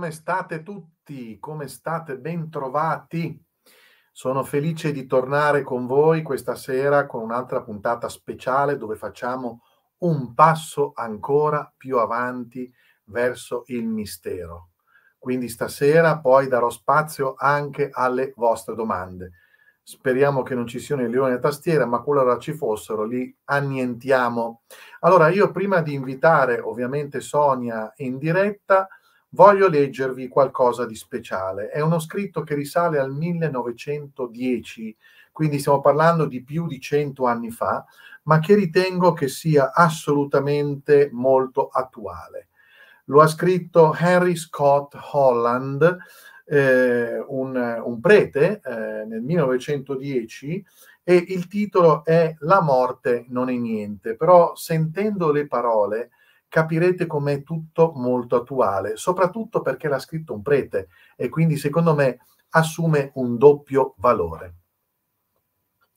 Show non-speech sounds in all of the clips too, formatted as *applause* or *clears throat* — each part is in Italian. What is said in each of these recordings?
come state tutti? Come state bentrovati? Sono felice di tornare con voi questa sera con un'altra puntata speciale dove facciamo un passo ancora più avanti verso il mistero. Quindi stasera poi darò spazio anche alle vostre domande. Speriamo che non ci siano i leoni a tastiera, ma qualora ci fossero li annientiamo. Allora io prima di invitare ovviamente Sonia in diretta, voglio leggervi qualcosa di speciale. È uno scritto che risale al 1910, quindi stiamo parlando di più di cento anni fa, ma che ritengo che sia assolutamente molto attuale. Lo ha scritto Henry Scott Holland, eh, un, un, prete, eh, nel 1910 e il titolo è La morte non è niente, però sentendo le parole capirete com'è tutto molto attuale, soprattutto perché l'ha scritto un prete e quindi secondo me assume un doppio valore.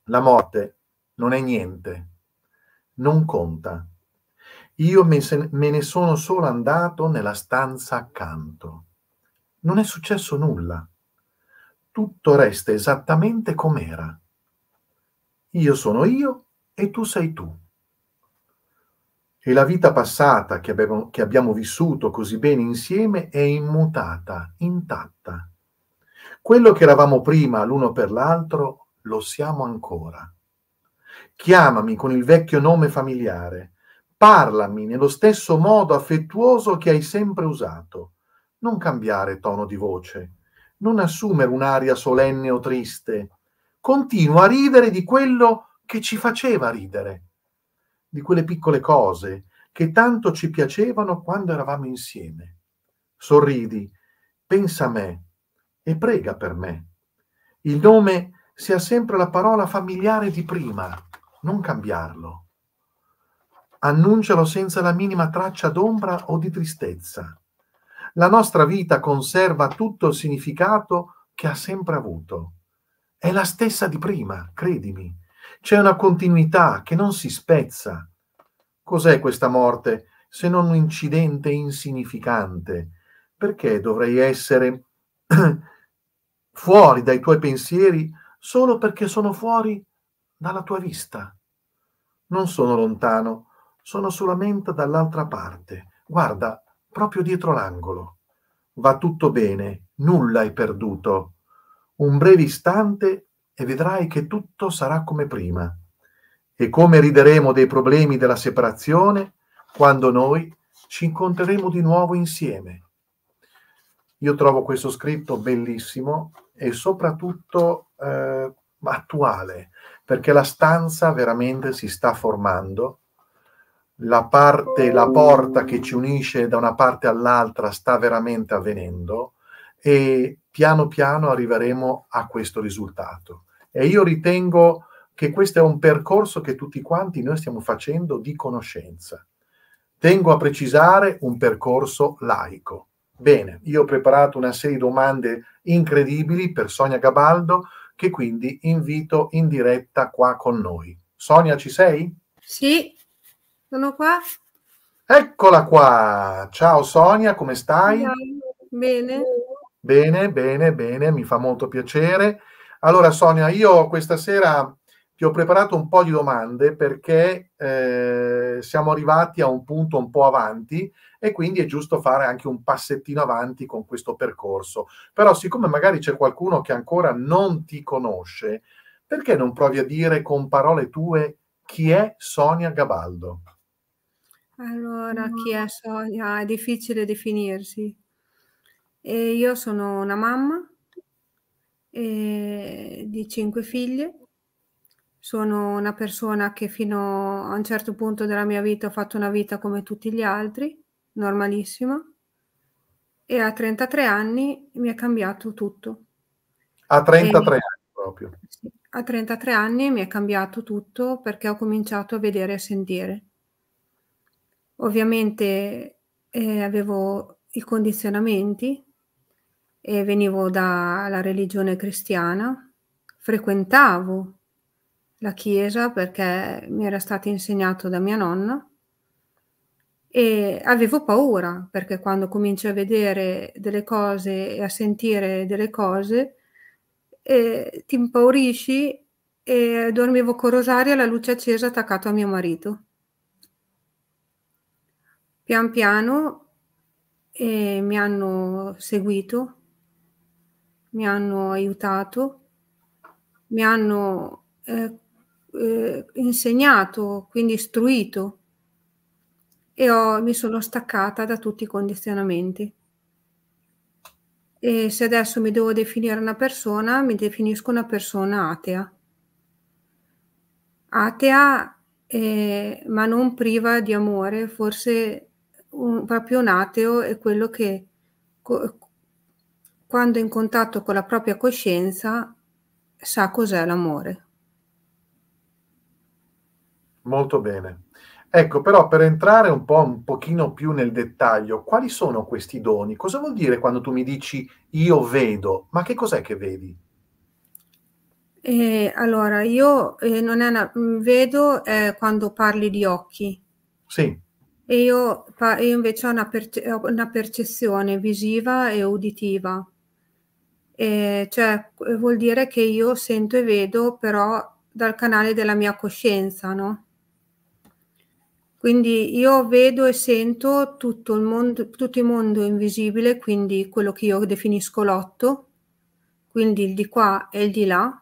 La morte non è niente, non conta. Io me, ne sono solo andato nella stanza accanto. Non è successo nulla. Tutto resta esattamente com'era. Io sono io e tu sei tu e la vita passata che abbiamo, che abbiamo vissuto così bene insieme è immutata, intatta. Quello che eravamo prima l'uno per l'altro lo siamo ancora. Chiamami con il vecchio nome familiare, parlami nello stesso modo affettuoso che hai sempre usato. Non cambiare tono di voce, non assumere un'aria solenne o triste. Continua a ridere di quello che ci faceva ridere di quelle piccole cose che tanto ci piacevano quando eravamo insieme. Sorridi, pensa a me e prega per me. Il nome sia sempre la parola familiare di prima, non cambiarlo. Annuncialo senza la minima traccia d'ombra o di tristezza. La nostra vita conserva tutto il significato che ha sempre avuto. È la stessa di prima, credimi c'è una continuità che non si spezza. Cos'è questa morte se non un incidente insignificante? Perché dovrei essere *clears throat* fuori dai tuoi pensieri solo perché sono fuori dalla tua vista? Non sono lontano, sono solamente dall'altra parte. Guarda, proprio dietro l'angolo. Va tutto bene, nulla è perduto. Un breve istante e vedrai che tutto sarà come prima. E come rideremo dei problemi della separazione quando noi ci incontreremo di nuovo insieme. Io trovo questo scritto bellissimo e soprattutto eh, attuale, perché la stanza veramente si sta formando, la parte, la porta che ci unisce da una parte all'altra sta veramente avvenendo e piano piano arriveremo a questo risultato. E io ritengo che questo è un percorso che tutti quanti noi stiamo facendo di conoscenza. Tengo a precisare un percorso laico. Bene, io ho preparato una serie di domande incredibili per Sonia Gabaldo che quindi invito in diretta qua con noi. Sonia, ci sei? Sì, sono qua. Eccola qua! Ciao Sonia, come stai? Ciao. Bene. Bene, bene, bene, mi fa molto piacere. Allora Sonia, io questa sera ti ho preparato un po' di domande perché eh, siamo arrivati a un punto un po' avanti e quindi è giusto fare anche un passettino avanti con questo percorso. Però siccome magari c'è qualcuno che ancora non ti conosce, perché non provi a dire con parole tue chi è Sonia Gabaldo? Allora, chi è Sonia? È difficile definirsi. E io sono una mamma eh, di cinque figlie. Sono una persona che fino a un certo punto della mia vita ho fatto una vita come tutti gli altri, normalissima. E a 33 anni mi è cambiato tutto. A 33 e, anni proprio. Sì, a 33 anni mi è cambiato tutto perché ho cominciato a vedere e a sentire. Ovviamente eh, avevo i condizionamenti e venivo dalla religione cristiana, frequentavo la chiesa perché mi era stato insegnato da mia nonna e avevo paura perché quando cominci a vedere delle cose e a sentire delle cose eh, ti impaurisci e dormivo con Rosaria la luce accesa attaccato a mio marito. Pian piano eh, mi hanno seguito mi hanno aiutato, mi hanno eh, eh, insegnato, quindi istruito e ho, mi sono staccata da tutti i condizionamenti. E se adesso mi devo definire una persona, mi definisco una persona atea. Atea, eh, ma non priva di amore, forse un, proprio un ateo è quello che quando in contatto con la propria coscienza sa cos'è l'amore. Molto bene. Ecco, però per entrare un po' un pochino più nel dettaglio, quali sono questi doni? Cosa vuol dire quando tu mi dici io vedo? Ma che cos'è che vedi? Eh, allora, io eh, non è una, mm, vedo eh, quando parli di occhi. Sì. E io, io invece ho una, perce- una percezione visiva e uditiva. Cioè, eh, cioè vuol dire che io sento e vedo però dal canale della mia coscienza, no? Quindi io vedo e sento tutto il mondo, tutto il mondo invisibile, quindi quello che io definisco l'otto, quindi il di qua e il di là.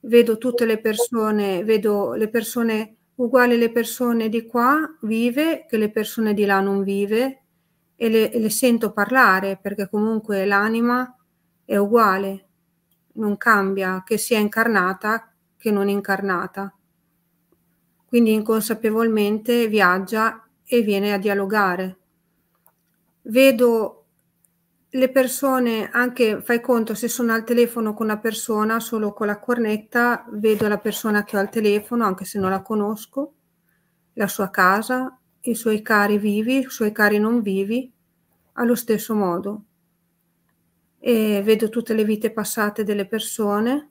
Vedo tutte le persone, vedo le persone uguali le persone di qua vive che le persone di là non vive e le, le sento parlare perché comunque l'anima è uguale, non cambia che sia incarnata che non incarnata. Quindi inconsapevolmente viaggia e viene a dialogare. Vedo le persone, anche fai conto se sono al telefono con una persona, solo con la cornetta, vedo la persona che ho al telefono, anche se non la conosco, la sua casa, i suoi cari vivi, i suoi cari non vivi, allo stesso modo e vedo tutte le vite passate delle persone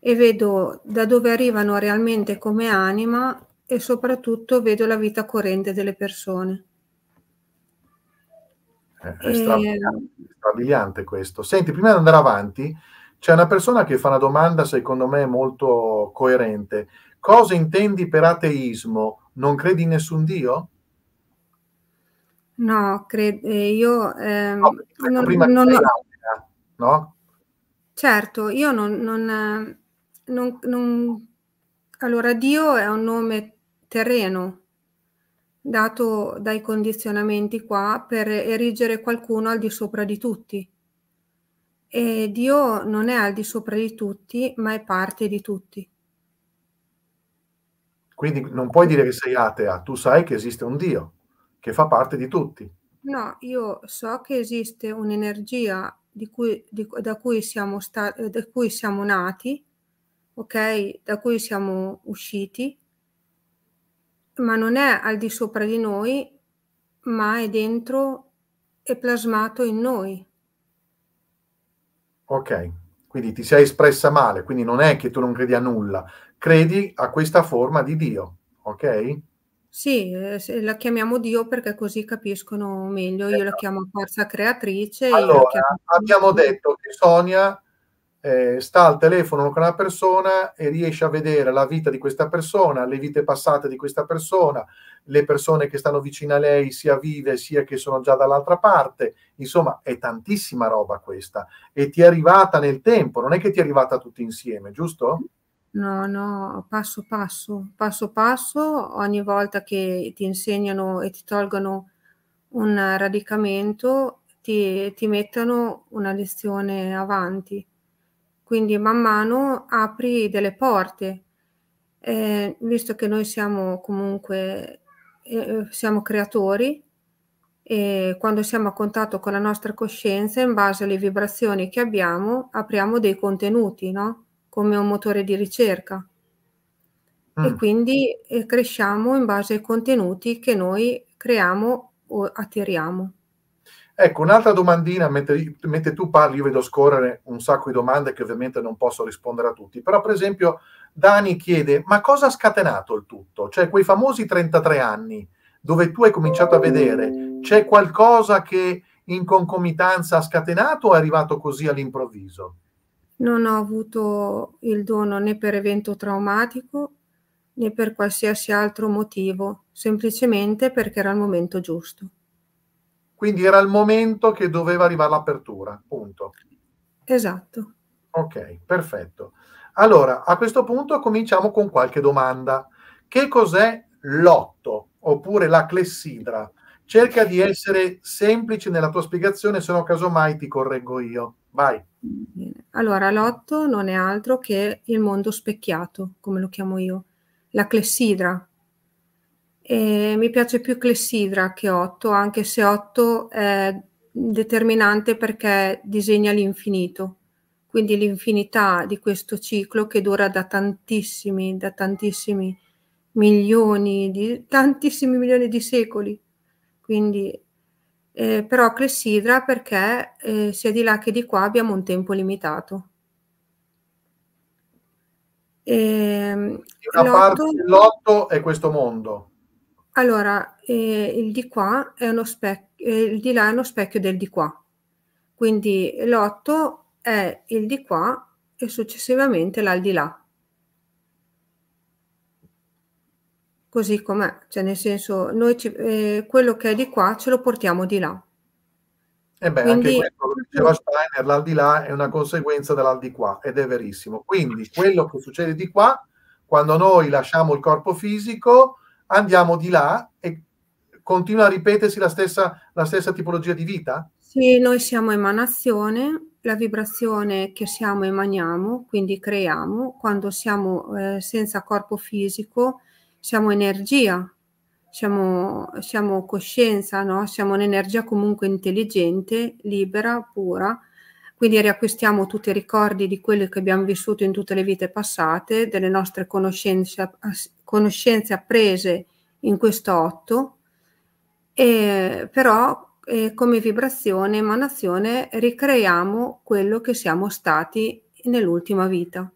e vedo da dove arrivano realmente come anima e soprattutto vedo la vita corrente delle persone. Eh, è, ehm, strabiliante questo. Senti, prima di andare avanti, c'è una persona che fa una domanda, secondo me, molto coerente. Cosa intendi per ateismo? Non credi in nessun Dio? No, credo, eh, io... Ehm, no, non, non, non, no? Certo, io non, non, non, non... Allora, Dio è un nome terreno dato dai condizionamenti qua per erigere qualcuno al di sopra di tutti. E Dio non è al di sopra di tutti, ma è parte di tutti. Quindi non puoi dire che sei atea, tu sai che esiste un Dio che fa parte di tutti. No, io so che esiste un'energia di cui, di, da, cui siamo sta, da cui siamo nati, ok? Da cui siamo usciti, ma non è al di sopra di noi, ma è dentro, e plasmato in noi. Ok, quindi ti sei espressa male, quindi non è che tu non credi a nulla, credi a questa forma di Dio, ok? Sì, eh, la chiamiamo Dio perché così capiscono meglio. Io la esatto. chiamo forza creatrice. Allora, chiamo... abbiamo detto che Sonia eh, sta al telefono con una persona e riesce a vedere la vita di questa persona, le vite passate di questa persona, le persone che stanno vicino a lei, sia vive sia che sono già dall'altra parte. Insomma, è tantissima roba questa e ti è arrivata nel tempo, non è che ti è arrivata tutti insieme, giusto? No, no, passo passo, passo passo, ogni volta che ti insegnano e ti tolgono un radicamento, ti, ti mettono una lezione avanti. Quindi man mano apri delle porte, eh, visto che noi siamo comunque eh, siamo creatori e quando siamo a contatto con la nostra coscienza, in base alle vibrazioni che abbiamo, apriamo dei contenuti, no? come un motore di ricerca. Mm. E quindi eh, cresciamo in base ai contenuti che noi creiamo o attiriamo. Ecco, un'altra domandina, mentre, mentre, tu parli io vedo scorrere un sacco di domande che ovviamente non posso rispondere a tutti, però per esempio Dani chiede, ma cosa ha scatenato il tutto? Cioè quei famosi 33 anni dove tu hai cominciato a vedere, c'è qualcosa che in concomitanza ha scatenato o è arrivato così all'improvviso? non ho avuto il dono né per evento traumatico né per qualsiasi altro motivo, semplicemente perché era il momento giusto. Quindi era il momento che doveva arrivare l'apertura, punto. Esatto. Ok, perfetto. Allora, a questo punto cominciamo con qualche domanda. Che cos'è l'otto oppure la clessidra? Cerca di essere semplice nella tua spiegazione, se no casomai ti correggo io vai. Allora, l'otto non è altro che il mondo specchiato, come lo chiamo io, la clessidra. E mi piace più clessidra che otto, anche se otto è determinante perché disegna l'infinito, quindi l'infinità di questo ciclo che dura da tantissimi, da tantissimi milioni di, tantissimi milioni di secoli. Quindi eh, però clessidra perché eh, sia di là che di qua abbiamo un tempo limitato. E, ehm, Una parte dell'otto è questo mondo. Allora, eh, il di qua è uno specchio, eh, il di là è uno specchio del di qua. Quindi l'otto è il di qua e successivamente l'aldilà. di là. così com'è, cioè nel senso noi ci, eh, quello che è di qua ce lo portiamo di là. E beh, Quindi... anche quello che diceva Steiner, l'aldilà è una conseguenza dell'aldi qua ed è verissimo. Quindi quello che succede di qua, quando noi lasciamo il corpo fisico, andiamo di là e continua a ripetersi la stessa, la stessa tipologia di vita? Sì, noi siamo emanazione, la vibrazione che siamo emaniamo, quindi creiamo, quando siamo eh, senza corpo fisico, siamo energia, siamo, siamo coscienza, no? siamo un'energia comunque intelligente, libera, pura. Quindi riacquistiamo tutti i ricordi di quello che abbiamo vissuto in tutte le vite passate, delle nostre conoscenze, conoscenze apprese in questo otto, e, però eh, come vibrazione, emanazione, ricreiamo quello che siamo stati nell'ultima vita.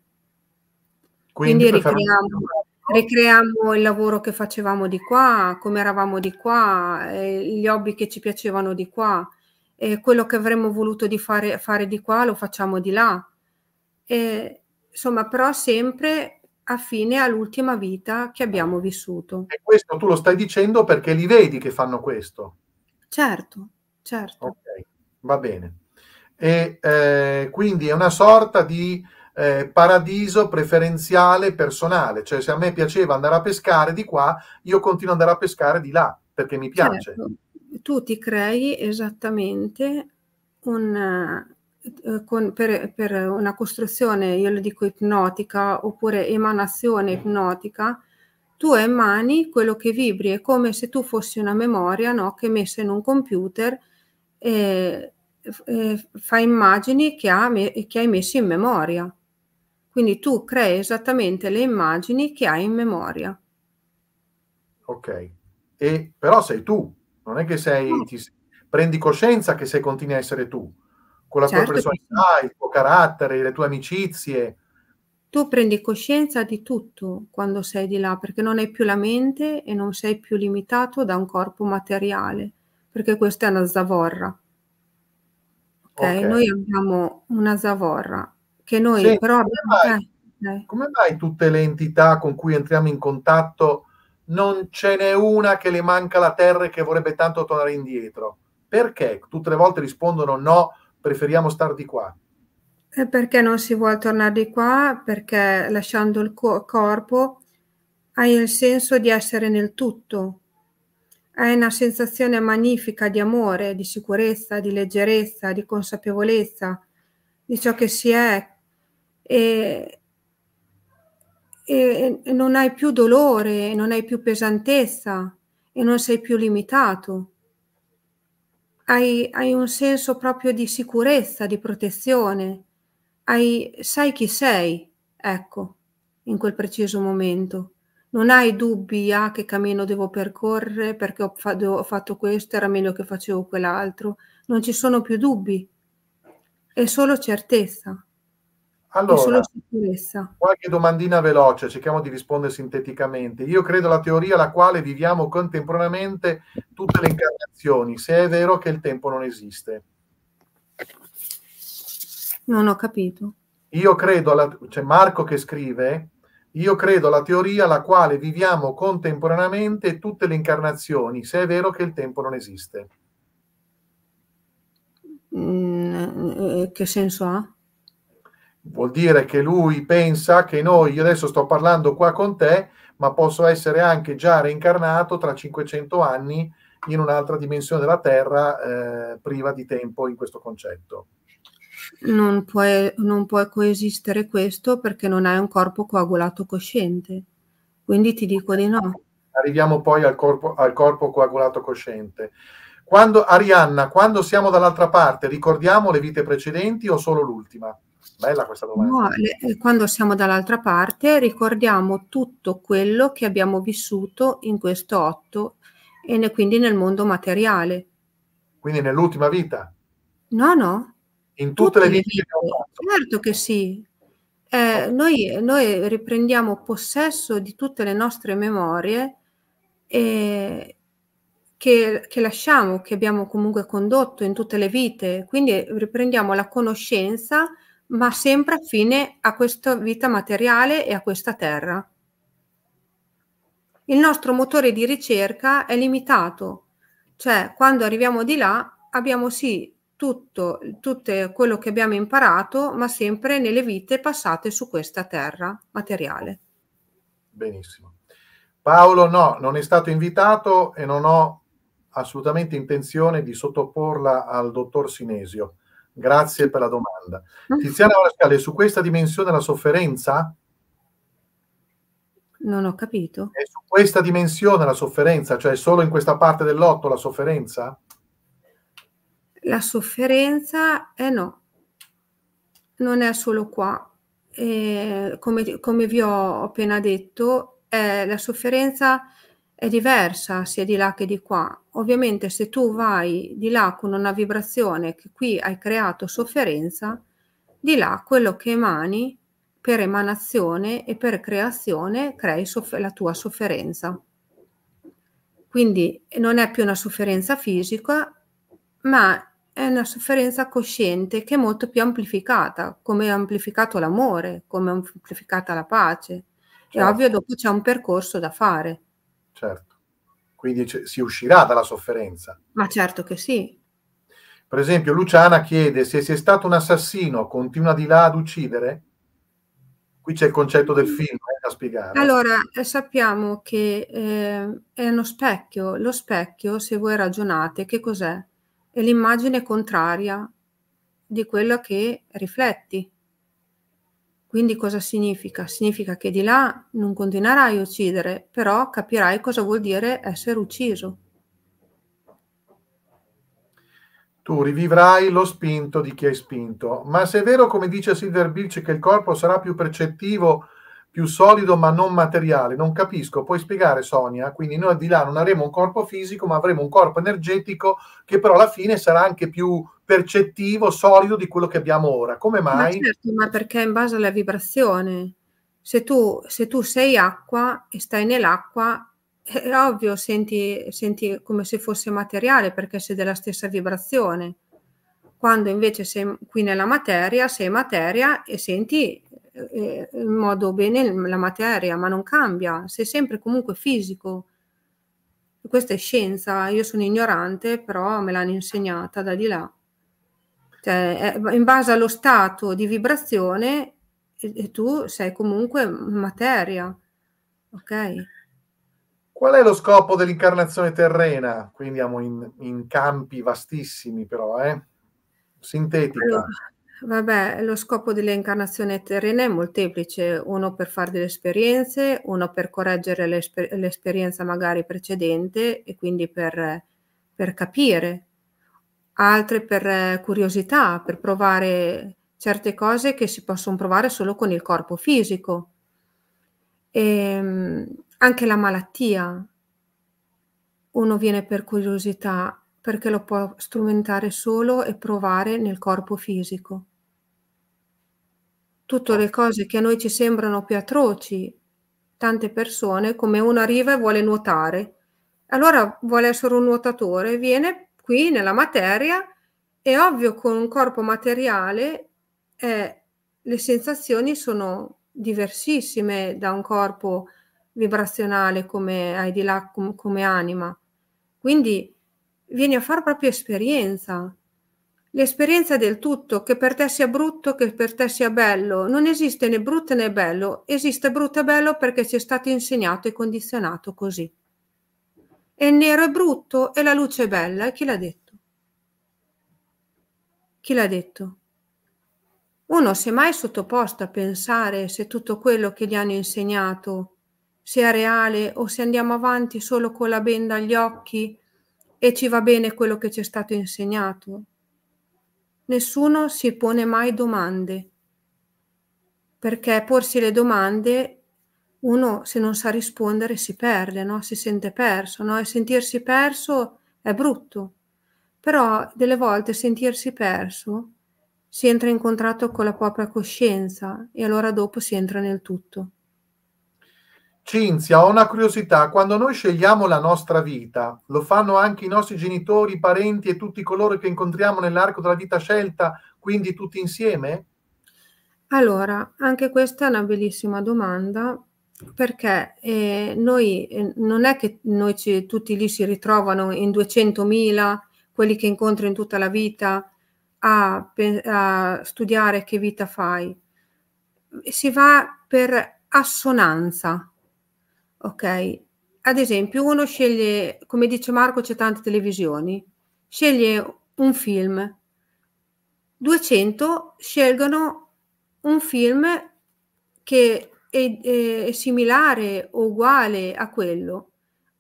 Quindi, Quindi ricreiamo... Fare ricreiamo il lavoro che facevamo di qua, come eravamo di qua, eh, gli hobby che ci piacevano di qua, eh, quello che avremmo voluto di fare, fare, di qua lo facciamo di là. E, insomma, però sempre a fine all'ultima vita che abbiamo vissuto. E questo tu lo stai dicendo perché li vedi che fanno questo? Certo, certo. Ok, va bene. E eh, quindi è una sorta di eh, paradiso preferenziale personale, cioè se a me piaceva andare a pescare di qua, io continuo ad andare a pescare di là perché mi piace. Certo. Tu ti crei esattamente un, eh, eh, con, per, per, una costruzione, io lo dico ipnotica, oppure emanazione ipnotica, tu emani quello che vibri, è come se tu fossi una memoria no? che è messa in un computer e, e fa immagini che, ha, che hai messo in memoria. Quindi tu crei esattamente le immagini che hai in memoria. Ok, e, però sei tu, non è che sei, no. ti, prendi coscienza che sei, continui a essere tu, con la certo tua personalità, sì. il tuo carattere, le tue amicizie. Tu prendi coscienza di tutto quando sei di là, perché non hai più la mente e non sei più limitato da un corpo materiale, perché questa è una zavorra. Okay? okay. Noi abbiamo una zavorra che noi Senti, però abbiamo... Mai, come mai tutte le entità con cui entriamo in contatto non ce n'è una che le manca la terra e che vorrebbe tanto tornare indietro? Perché tutte le volte rispondono no, preferiamo star di qua? E perché non si vuole tornare di qua? Perché lasciando il co- corpo hai il senso di essere nel tutto. È una sensazione magnifica di amore, di sicurezza, di leggerezza, di consapevolezza di ciò che si è, e, e, e non hai più dolore, non hai più pesantezza e non sei più limitato. Hai, hai un senso proprio di sicurezza, di protezione, hai, sai chi sei, ecco, in quel preciso momento. Non hai dubbi, ah, che cammino devo percorrere perché ho, fa- ho fatto questo, era meglio che facevo quell'altro. Non ci sono più dubbi, è solo certezza. Allora, qualche domandina veloce, cerchiamo di rispondere sinteticamente. Io credo alla teoria alla quale viviamo contemporaneamente tutte le incarnazioni, se è vero che il tempo non esiste. Non ho capito. Io credo, alla, cioè Marco che scrive, io credo alla teoria alla quale viviamo contemporaneamente tutte le incarnazioni, se è vero che il tempo non esiste. Mm, eh, eh, che senso ha? Vuol dire che lui pensa che noi, io adesso sto parlando qua con te, ma posso essere anche già reincarnato tra 500 anni in un'altra dimensione della Terra eh, priva di tempo in questo concetto. Non può, non può coesistere questo perché non hai un corpo coagulato cosciente. Quindi ti dico di no. Arriviamo poi al corpo, al corpo coagulato cosciente. Quando, Arianna, quando siamo dall'altra parte, ricordiamo le vite precedenti o solo l'ultima? Bella questa domanda. No, eh, quando siamo dall'altra parte ricordiamo tutto quello che abbiamo vissuto in questo otto e ne, quindi nel mondo materiale. Quindi nell'ultima vita? No, no. In tutte, tutte le vite? Che certo che sì. Eh, noi, noi, riprendiamo possesso di tutte le nostre memorie e, che, che, lasciamo, che abbiamo comunque condotto in tutte le vite, quindi riprendiamo la conoscenza ma sempre affine a questa vita materiale e a questa terra. Il nostro motore di ricerca è limitato, cioè quando arriviamo di là abbiamo sì tutto, tutto quello che abbiamo imparato, ma sempre nelle vite passate su questa terra materiale. Benissimo. Paolo no, non è stato invitato e non ho assolutamente intenzione di sottoporla al dottor Sinesio. Grazie per la domanda. Mm. Tiziana Orascale, su questa dimensione la sofferenza? Non ho capito. È su questa dimensione la sofferenza, cioè solo in questa parte del lotto la sofferenza? La sofferenza, eh no, non è solo qua. Eh, come, come, vi ho appena detto, eh, la sofferenza è diversa sia di là che di qua. Ovviamente se tu vai di là con una vibrazione che qui hai creato sofferenza, di là quello che emani per emanazione e per creazione crei la tua sofferenza. Quindi non è più una sofferenza fisica, ma è una sofferenza cosciente che è molto più amplificata, come è amplificato l'amore, come è amplificata la pace. Certo. È ovvio dopo c'è un percorso da fare certo. Quindi c- si uscirà dalla sofferenza. Ma certo che sì. Per esempio, Luciana chiede se sei stato un assassino, continua di là ad uccidere? Qui c'è il concetto del film eh, da spiegare. Allora, eh, sappiamo che eh, è uno specchio. Lo specchio, se voi ragionate, che cos'è? È l'immagine contraria di quella che rifletti. Quindi cosa significa? Significa che di là non continuerai a uccidere, però capirai cosa vuol dire essere ucciso. Tu rivivrai lo spinto di chi hai spinto. Ma se è vero, come dice Silver Beach, che il corpo sarà più percettivo più solido ma non materiale. Non capisco, puoi spiegare Sonia? Quindi noi al di là non avremo un corpo fisico, ma avremo un corpo energetico che però alla fine sarà anche più percettivo, solido di quello che abbiamo ora. Come mai? Ma certo, ma perché in base alla vibrazione. Se tu, se tu sei acqua e stai nell'acqua, è ovvio, senti, senti come se fosse materiale perché sei della stessa vibrazione. Quando invece sei qui nella materia, sei materia e senti in modo bene la materia, ma non cambia, sei sempre comunque fisico. Questa è scienza, io sono ignorante, però me l'hanno insegnata da di là. Cioè, in base allo stato di vibrazione e tu sei comunque materia, ok? Qual è lo scopo dell'incarnazione terrena? Qui andiamo in, in campi vastissimi, però, eh? Sintetica. Allora, Vabbè, lo scopo delle incarnazioni terrene è molteplice, uno per fare delle esperienze, uno per correggere l'esper- l'esperienza magari precedente e quindi per, per capire, altre per curiosità, per provare certe cose che si possono provare solo con il corpo fisico. E, ehm, anche la malattia, uno viene per curiosità perché lo può strumentare solo e provare nel corpo fisico. Tutte le certo. cose che a noi ci sembrano più atroci, tante persone, come uno arriva e vuole nuotare, allora vuole essere un nuotatore, viene qui nella materia, è ovvio con un corpo materiale eh, le sensazioni sono diversissime da un corpo vibrazionale come hai di là, com come anima. Quindi vieni a far proprio esperienza. L'esperienza del tutto, che per te sia brutto, che per te sia bello, non esiste né brutto né bello, esiste brutto e bello perché ci è stato insegnato e condizionato così. E il nero è brutto e la luce è bella, e chi l'ha detto? Chi l'ha detto? Uno si è mai sottoposto a pensare se tutto quello che gli hanno insegnato sia reale o se andiamo avanti solo con la benda agli occhi e ci va bene quello che ci è stato insegnato. Nessuno si pone mai domande, perché porsi le domande uno se non sa rispondere si perde, no? si sente perso no? e sentirsi perso è brutto, però delle volte sentirsi perso si entra in contatto con la propria coscienza e allora dopo si entra nel tutto. Cinzia, ho una curiosità, quando noi scegliamo la nostra vita, lo fanno anche i nostri genitori, i parenti e tutti coloro che incontriamo nell'arco della vita scelta, quindi tutti insieme? Allora, anche questa è una bellissima domanda perché eh, noi eh, non è che noi ci, tutti lì si ritrovano in 200.000 quelli che incontro in tutta la vita a, a studiare che vita fai. Si va per assonanza, Ok, Ad esempio, uno sceglie, come dice Marco, c'è tante televisioni, sceglie un film. 200 scelgono un film che è, è, è similare o uguale a quello.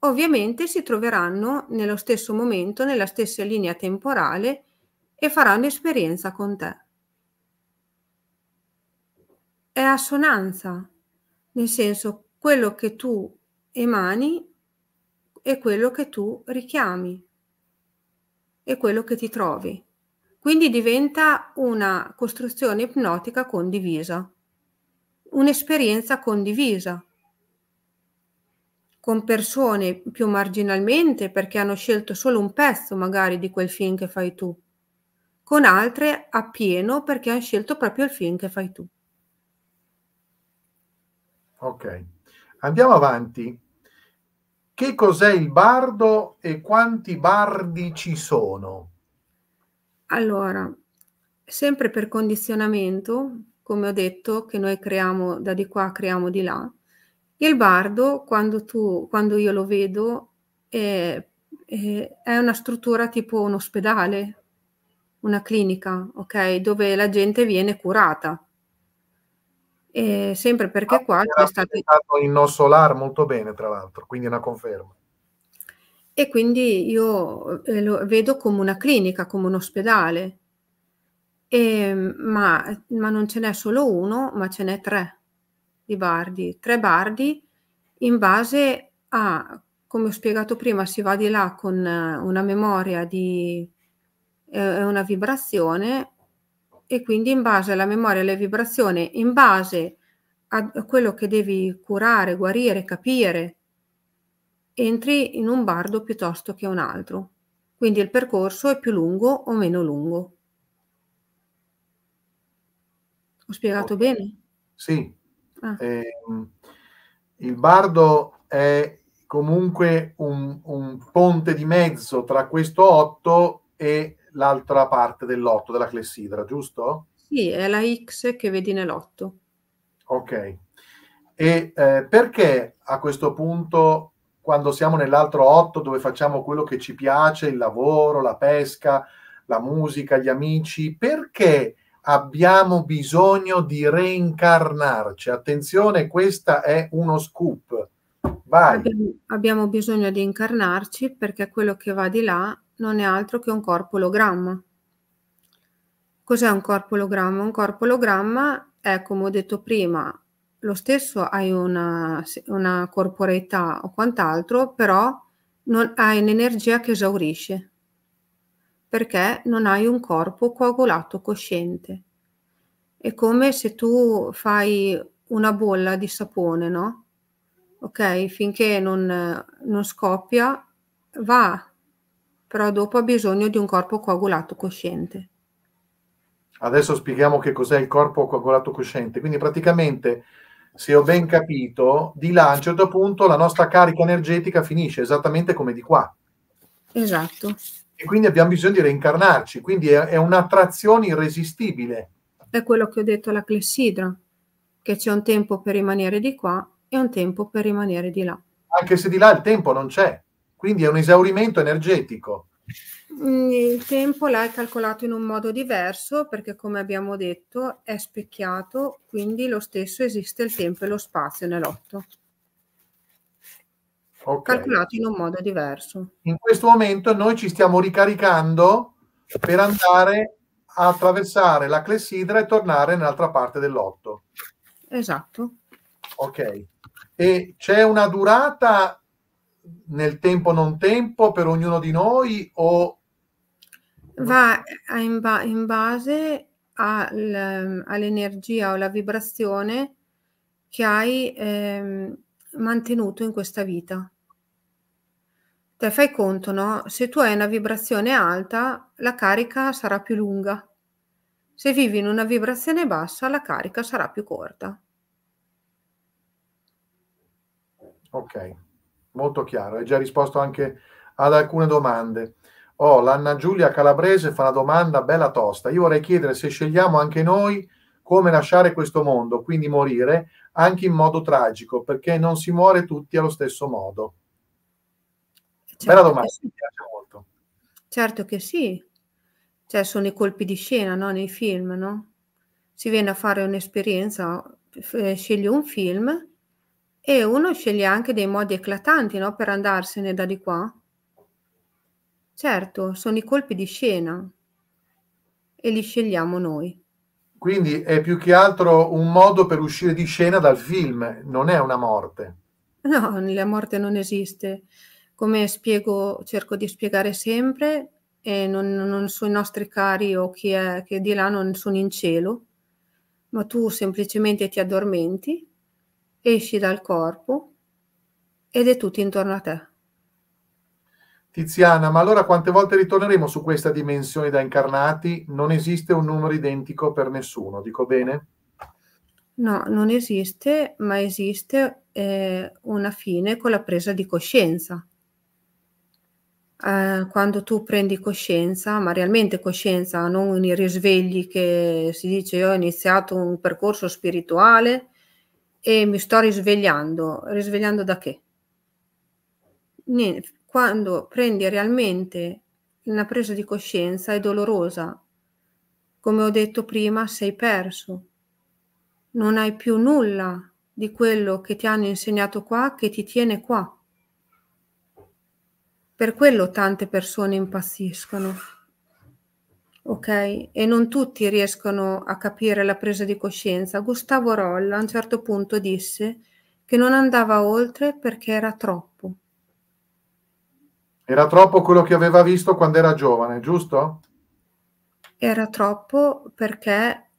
Ovviamente si troveranno nello stesso momento, nella stessa linea temporale e faranno esperienza con te. È assonanza, nel senso quello che tu emani e quello che tu richiami, e quello che ti trovi. Quindi diventa una costruzione ipnotica condivisa, un'esperienza condivisa con persone più marginalmente perché hanno scelto solo un pezzo magari di quel film che fai tu, con altre a pieno perché hanno scelto proprio il film che fai tu. Ok. Andiamo avanti. Che cos'è il bardo e quanti bardi ci sono? Allora, sempre per condizionamento, come ho detto, che noi creiamo da di qua, creiamo di là. Il bardo, quando, tu, quando io lo vedo, è, è una struttura tipo un ospedale, una clinica, ok? Dove la gente viene curata e ehm, sempre perché ah, qua c'è stato... in No Solar molto bene, tra l'altro, quindi una conferma. E quindi io eh, lo vedo come una clinica, come un ospedale. E, ehm, ma, ma non ce n'è solo uno, ma ce n'è tre di bardi. Tre bardi in base a, come ho spiegato prima, si va di là con una memoria di eh, una vibrazione e quindi in base alla memoria e alla vibrazione, in base a quello che devi curare, guarire, capire, entri in un bardo piuttosto che un altro. Quindi il percorso è più lungo o meno lungo. Ho spiegato oh, bene? Sì. Ah. Eh, il bardo è comunque un, un, ponte di mezzo tra questo otto e l'altra parte dell'otto della clessidra, giusto? Sì, è la X che vedi nell'otto. Ok. E eh, perché a questo punto, quando siamo nell'altro otto, dove facciamo quello che ci piace, il lavoro, la pesca, la musica, gli amici, perché abbiamo bisogno di reincarnarci? Attenzione, questa è uno scoop. Vai. Abbiamo bisogno di incarnarci perché quello che va di là non è altro che un corpo ologramma. Cos'è un corpo ologramma? Un corpo ologramma è, come ho detto prima, lo stesso hai una, una corporeità o quant'altro, però non hai un'energia che esaurisce, perché non hai un corpo coagulato cosciente. È come se tu fai una bolla di sapone, no? Ok, finché non, non scoppia, va però dopo ha bisogno di un corpo coagulato cosciente. Adesso spieghiamo che cos'è il corpo coagulato cosciente. Quindi praticamente, se ho ben capito, di là a un certo punto la nostra carica energetica finisce esattamente come di qua. Esatto. E quindi abbiamo bisogno di reincarnarci, quindi è, è un'attrazione irresistibile. È quello che ho detto alla clessidra, che c'è un tempo per rimanere di qua e un tempo per rimanere di là. Anche se di là il tempo non c'è. Quindi è un esaurimento energetico. Mm, il tempo l'hai calcolato in un modo diverso perché, come abbiamo detto, è specchiato, quindi lo stesso esiste il tempo e lo spazio nell'otto. Okay. Calcolato in un modo diverso. In questo momento noi ci stiamo ricaricando per andare a attraversare la clessidra e tornare nell'altra parte dell'otto. Esatto. Ok. E c'è una durata nel tempo non tempo per ognuno di noi o... Va in, ba- in base al, all'energia o alla vibrazione che hai eh, mantenuto in questa vita. Te fai conto, no? Se tu hai una vibrazione alta, la carica sarà più lunga. Se vivi in una vibrazione bassa, la carica sarà più corta. Ok molto chiaro, hai già risposto anche ad alcune domande. Oh, l'Anna Giulia Calabrese fa una domanda bella tosta. Io vorrei chiedere se scegliamo anche noi come lasciare questo mondo, quindi morire, anche in modo tragico, perché non si muore tutti allo stesso modo. Certo bella domanda, sì. mi piace molto. Certo che sì. Cioè, sono i colpi di scena, no? Nei film, no? Si viene a fare un'esperienza, eh, scegli un film e uno sceglie anche dei modi eclatanti, no, per andarsene da di qua. Certo, sono i colpi di scena e li scegliamo noi. Quindi è più che altro un modo per uscire di scena dal film, non è una morte. No, la morte non esiste. Come spiego, cerco di spiegare sempre, eh, non, non sui nostri cari o chi è che di là non sono in cielo, ma tu semplicemente ti addormenti esci dal corpo ed è tutto intorno a te. Tiziana, ma allora quante volte ritorneremo su questa dimensione da incarnati? Non esiste un numero identico per nessuno, dico bene? No, non esiste, ma esiste eh, una fine con la presa di coscienza. Eh, quando tu prendi coscienza, ma realmente coscienza, non i risvegli che si dice io ho iniziato un percorso spirituale, e mi sto risvegliando. Risvegliando da che? Niente. Quando prendi realmente una presa di coscienza è dolorosa. Come ho detto prima, sei perso. Non hai più nulla di quello che ti hanno insegnato qua che ti tiene qua. Per quello tante persone impazziscono. Ok, e non tutti riescono a capire la presa di coscienza. Gustavo Rolla a un certo punto disse che non andava oltre perché era troppo. Era troppo quello che aveva visto quando era giovane, giusto? Era troppo perché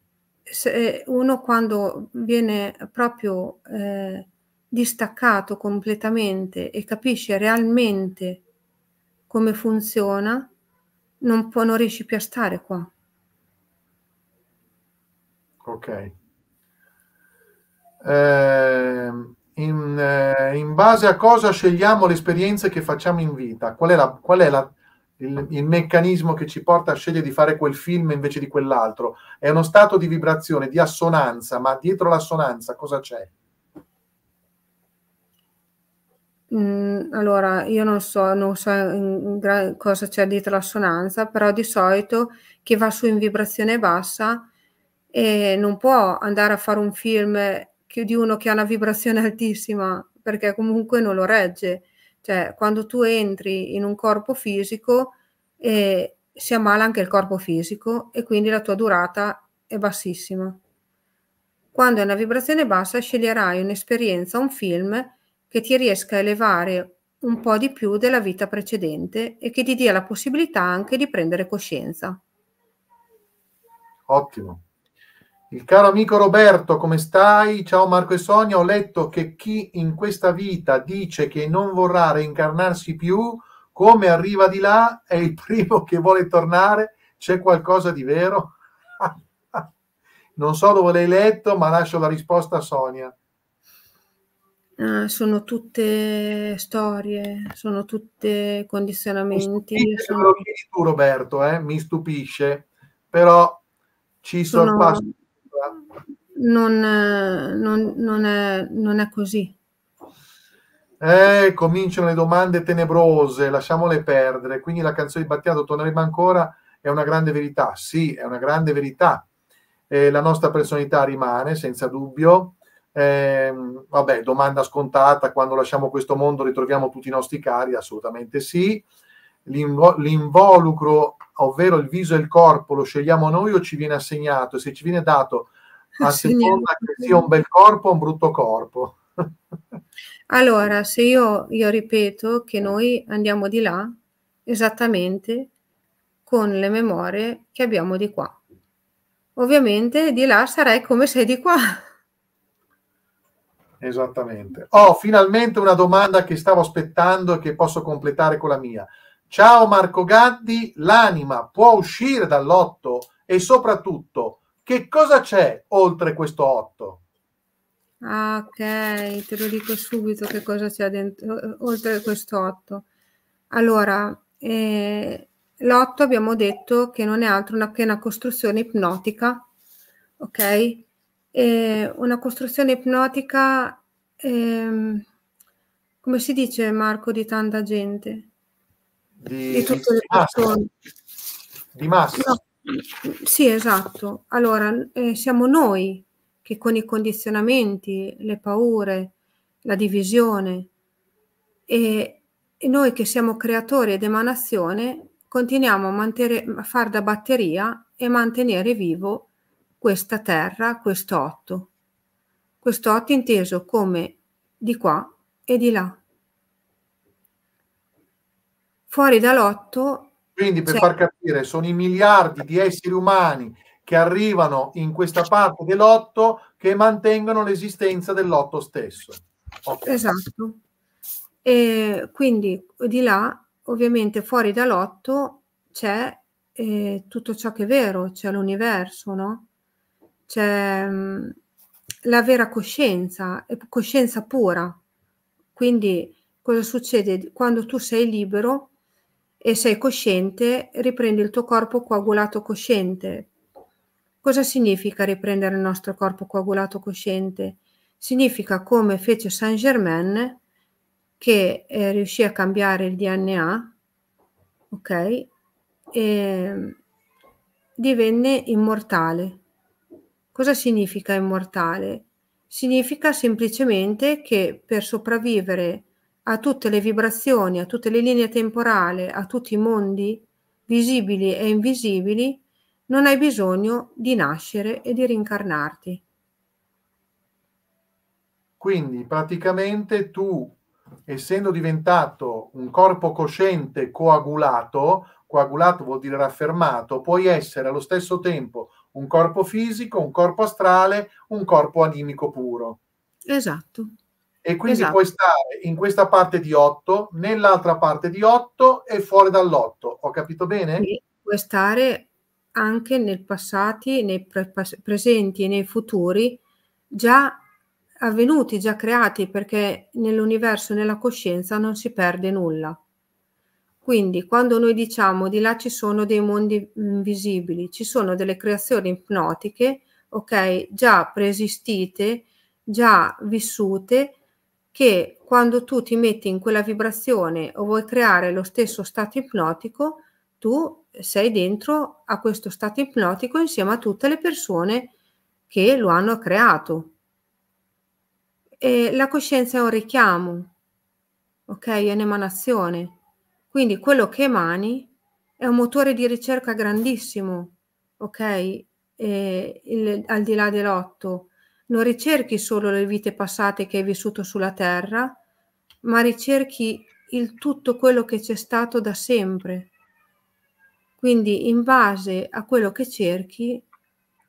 eh, uno quando viene proprio eh, distaccato completamente e capisce realmente come funziona, non, può, non riesci più a stare qua. Ok. Eh, in, eh, in, base a cosa scegliamo le esperienze che facciamo in vita? Qual è, la, qual è la, il, il, meccanismo che ci porta a scegliere di fare quel film invece di quell'altro? È uno stato di vibrazione, di assonanza, ma dietro l'assonanza cosa c'è? Mm, allora io non so non so in gra cosa c'è dietro l'assonanza, però di solito chi va su in vibrazione bassa, ehm, non può andare a fare un film che di uno che ha una vibrazione *laughs* altissima, perché comunque non lo regge. Cioè, quando tu entri in un corpo fisico, ehm, si ammala anche il corpo fisico e quindi la tua durata è bassissima. Quando è una vibrazione bassa sceglierai un'esperienza, un film che ti riesca a elevare un po' di più della vita precedente e che ti dia la possibilità anche di prendere coscienza. Ottimo. Il caro amico Roberto, come stai? Ciao Marco e Sonia, ho letto che chi in questa vita dice che non vorrà reincarnarsi più, come arriva di là è il *laughs* primo che vuole tornare, c'è qualcosa di vero? *laughs* non so dove l'hai letto, ma lascio la risposta a Sonia. Eh, sono tutte storie, sono tutte condizionamenti. Mi sono... tu, Roberto, eh? mi stupisce, però ci sorpassa. Non, non, non, è, non è così. Eh, cominciano le domande tenebrose, lasciamole perdere. Quindi la canzone di Battiato, tornerebbe ancora, è una grande verità. Sì, è una grande verità. Eh, la nostra personalità rimane, senza dubbio eh, vabbè, domanda scontata, quando lasciamo questo mondo ritroviamo tutti i nostri cari? Assolutamente sì. L'invo- l'involucro, ovvero il viso e il corpo, lo scegliamo noi o ci viene assegnato? E se ci viene dato a seconda che sia un bel corpo o un brutto corpo? *laughs* allora, se io, io ripeto che noi andiamo di là esattamente con le memorie che abbiamo di qua. Ovviamente di là sarai come sei di qua. Esattamente. Ho oh, finalmente una domanda che stavo aspettando e che posso completare con la mia. Ciao Marco Gaddi, l'anima può uscire dall'otto e soprattutto che cosa c'è oltre questo otto? Ah, ok, te lo dico subito che cosa c'è dentro, oltre questo otto. Allora, eh, l'otto abbiamo detto che non è altro che una costruzione ipnotica, ok? e una costruzione ipnotica, ehm, come si dice Marco, di tanta gente? Di, di tutte le persone. Di massa. No. Sì, esatto. Allora, eh, siamo noi che con i condizionamenti, le paure, la divisione e, e noi che siamo creatori ed emanazione continuiamo a, mantere, a far da batteria e mantenere vivo questa terra, questo otto. Questo otto inteso come di qua e di là. Fuori dall'otto... Quindi per cioè far capire, sono i miliardi di esseri umani che arrivano in questa parte dell'otto che mantengono l'esistenza dell'otto stesso. Okay. Esatto. E quindi di là, ovviamente fuori dall'otto, c'è eh, tutto ciò che è vero, c'è l'universo, no? c'è cioè, mm, la vera coscienza, è coscienza pura. Quindi cosa succede? Quando tu sei libero e sei cosciente, riprendi il tuo corpo coagulato cosciente. Cosa significa riprendere il nostro corpo coagulato cosciente? Significa come fece Saint Germain che eh, riuscì a cambiare il DNA, ok? E divenne immortale Cosa significa immortale? Significa semplicemente che per sopravvivere a tutte le vibrazioni, a tutte le linee temporali, a tutti i mondi visibili e invisibili, non hai bisogno di nascere e di rincarnarti. Quindi praticamente tu, essendo diventato un corpo cosciente coagulato, coagulato vuol dire raffermato, puoi essere allo stesso tempo un corpo fisico, un corpo astrale, un corpo animico puro. Esatto. E quindi esatto. puoi stare in questa parte di 8, nell'altra parte di 8 e fuori dall'otto. Ho capito bene? E puoi stare anche nel passato, nei pre- presenti e nei futuri già avvenuti, già creati, perché nell'universo, nella coscienza non si perde nulla. Quindi quando noi diciamo di là ci sono dei mondi invisibili, mm, ci sono delle creazioni ipnotiche, ok, già preesistite, già vissute, che quando tu ti metti in quella vibrazione o vuoi creare lo stesso stato ipnotico, tu sei dentro a questo stato ipnotico insieme a tutte le persone che lo hanno creato. E la coscienza è un richiamo, ok? È un'emanazione. Quindi quello che emani è un motore di ricerca grandissimo, ok? E il, al di là dell'otto, non ricerchi solo le vite passate che hai vissuto sulla terra, ma ricerchi il tutto quello che c'è stato da sempre. Quindi in base a quello che cerchi,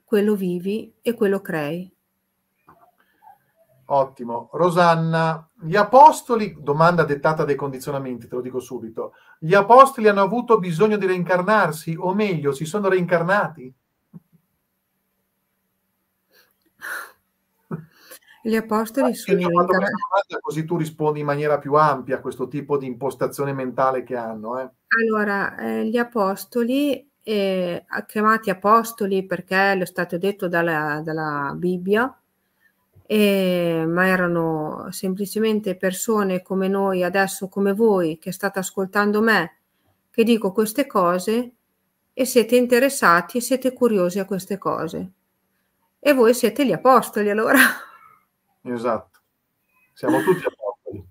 quello vivi e quello crei. Ottimo. Rosanna, gli apostoli, domanda dettata dai condizionamenti, te lo dico subito, gli apostoli hanno avuto bisogno di reincarnarsi, o meglio, si sono reincarnati? Gli apostoli sono reincarnati. Così tu rispondi in maniera più ampia a questo tipo di impostazione mentale che hanno. Eh. Allora, eh, gli apostoli, eh, chiamati apostoli perché lo è stato detto dalla, dalla Bibbia, eh, ma erano semplicemente persone come noi, adesso come voi, che state ascoltando me, che dico queste cose e siete interessati e siete curiosi a queste cose. E voi siete gli apostoli allora. *laughs* Esatto, siamo tutti apostoli.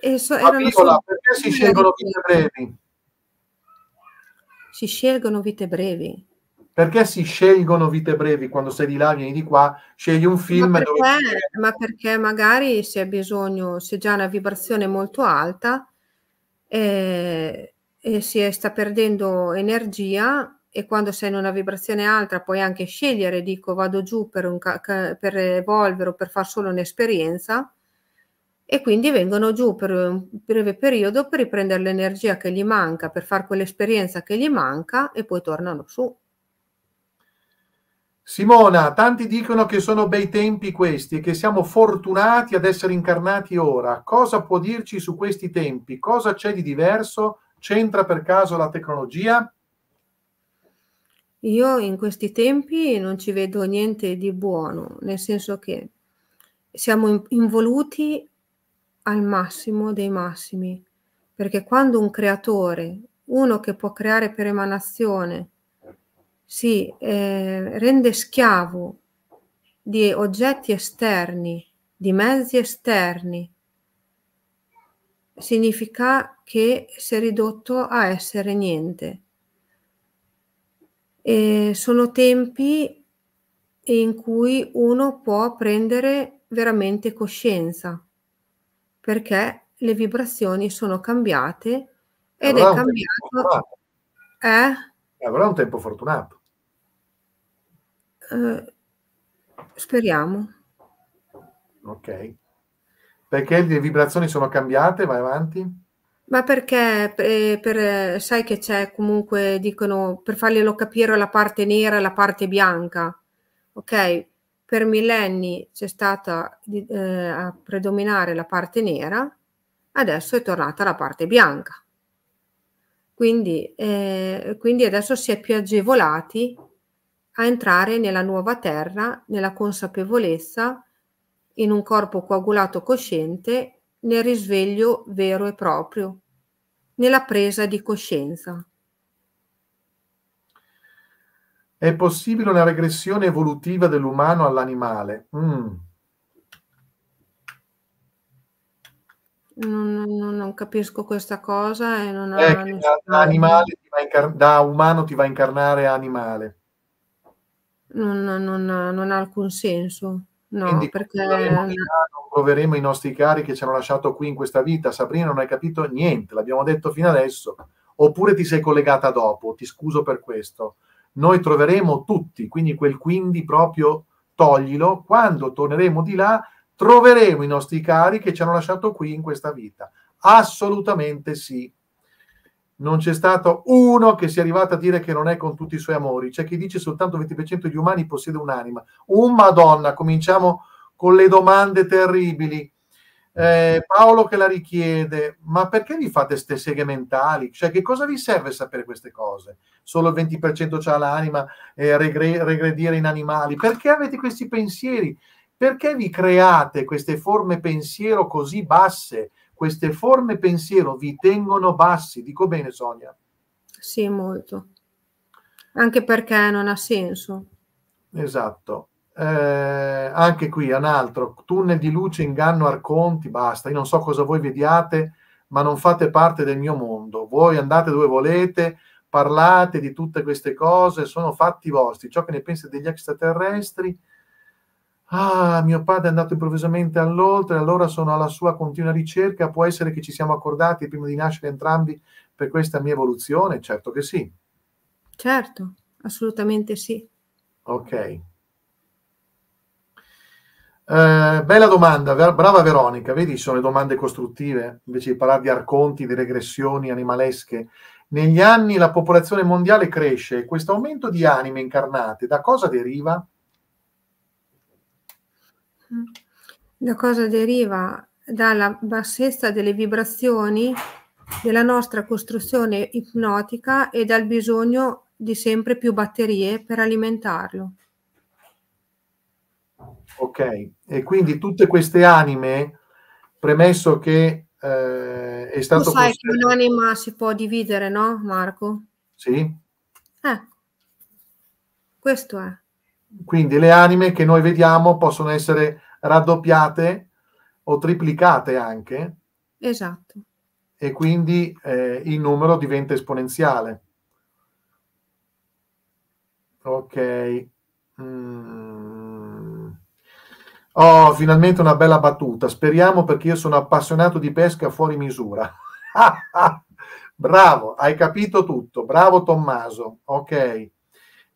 E so, Abicola, perché si scelgono vite brevi? Si scelgono vite brevi perché si scelgono vite brevi quando sei di là, vieni di qua, scegli un film. Ma perché, dove... ma perché magari se hai bisogno, se già una vibrazione molto alta eh, e si è, sta perdendo energia e quando sei in una vibrazione alta puoi anche scegliere, dico vado giù per, un, per evolvere o per fare solo un'esperienza e quindi vengono giù per un breve periodo per riprendere l'energia che gli manca, per fare quell'esperienza che gli manca e poi tornano su. Simona, tanti dicono che sono bei tempi questi e che siamo fortunati ad essere incarnati ora. Cosa può dirci su questi tempi? Cosa c'è di diverso? C'entra per caso la tecnologia? Io in questi tempi non ci vedo niente di buono, nel senso che siamo involuti al massimo dei massimi, perché quando un creatore, uno che può creare per emanazione, si eh, rende schiavo di oggetti esterni, di mezzi esterni, significa che si è ridotto a essere niente. E sono tempi in cui uno può prendere veramente coscienza, perché le vibrazioni sono cambiate ed avrà è, cambiato. È eh? Avrà un tempo fortunato. Eh, speriamo. Ok. Perché le vibrazioni sono cambiate? Vai avanti. Ma perché eh, per, per, eh, sai che c'è comunque, dicono, per farglielo capire la parte nera e la parte bianca, ok? Per millenni c'è stata eh, a predominare la parte nera, adesso è tornata la parte bianca. Quindi, eh, quindi adesso si è più agevolati a entrare nella nuova terra, nella consapevolezza, in un corpo coagulato cosciente, nel risveglio vero e proprio, nella presa di coscienza. È possibile una regressione evolutiva dell'umano all'animale? Mm. Non, non, non, capisco questa cosa e non ho... Eh, da, nessuna... da umano ti va a incarnare animale non, non, non ha alcun senso. No, Quindi, perché non proveremo i nostri cari che ci hanno lasciato qui in questa vita. Sabrina, non hai capito niente, l'abbiamo detto fino adesso. Oppure ti sei collegata dopo, ti scuso per questo. Noi troveremo tutti, quindi quel quindi proprio toglilo. Quando torneremo di là, troveremo i nostri cari che ci hanno lasciato qui in questa vita. Assolutamente sì non c'è stato uno che sia arrivato a dire che non è con tutti i suoi amori. C'è chi dice soltanto il 20% degli umani possiede un'anima. Un Madonna, cominciamo con le domande terribili. Eh, Paolo che la richiede, ma perché vi fate queste seghe mentali? Cioè, che cosa vi serve sapere queste cose? Solo il 20% ha l'anima, eh, regre- regredire in animali. Perché avete questi pensieri? Perché vi create queste forme pensiero così basse? queste forme pensiero vi tengono bassi. Dico bene, Sonia? Sì, molto. Anche perché non ha senso. Esatto. Eh, anche qui un altro tunnel di luce, inganno, arconti. Basta. Io non so cosa voi vediate, ma non fate parte del mio mondo. Voi andate dove volete, parlate di tutte queste cose, sono fatti vostri. Ciò che ne pensate degli extraterrestri Ah, mio padre è andato improvvisamente all'oltre, allora sono alla sua continua ricerca. Può essere che ci siamo accordati prima di nascere entrambi per questa mia evoluzione? Certo che sì. Certo, assolutamente sì. Ok. Eh, bella domanda, brava Veronica, vedi sono le domande costruttive invece di parlare di arconti, di regressioni animalesche. Negli anni la popolazione mondiale cresce e questo aumento di anime incarnate da cosa deriva? Da cosa deriva? Dalla bassezza delle vibrazioni della nostra costruzione ipnotica e dal bisogno di sempre più batterie per alimentarlo. Ok, e quindi tutte queste anime, premesso che eh, è stato... Tu sai che un'anima si può dividere, no Marco? Sì. Eh, questo è. Quindi le anime che noi vediamo possono essere raddoppiate o triplicate anche. Esatto. E quindi eh, il numero diventa esponenziale. Ok. Mm. Oh, finalmente una bella battuta. Speriamo perché io sono appassionato di pesca fuori misura. *laughs* Bravo, hai capito tutto. Bravo Tommaso. Ok.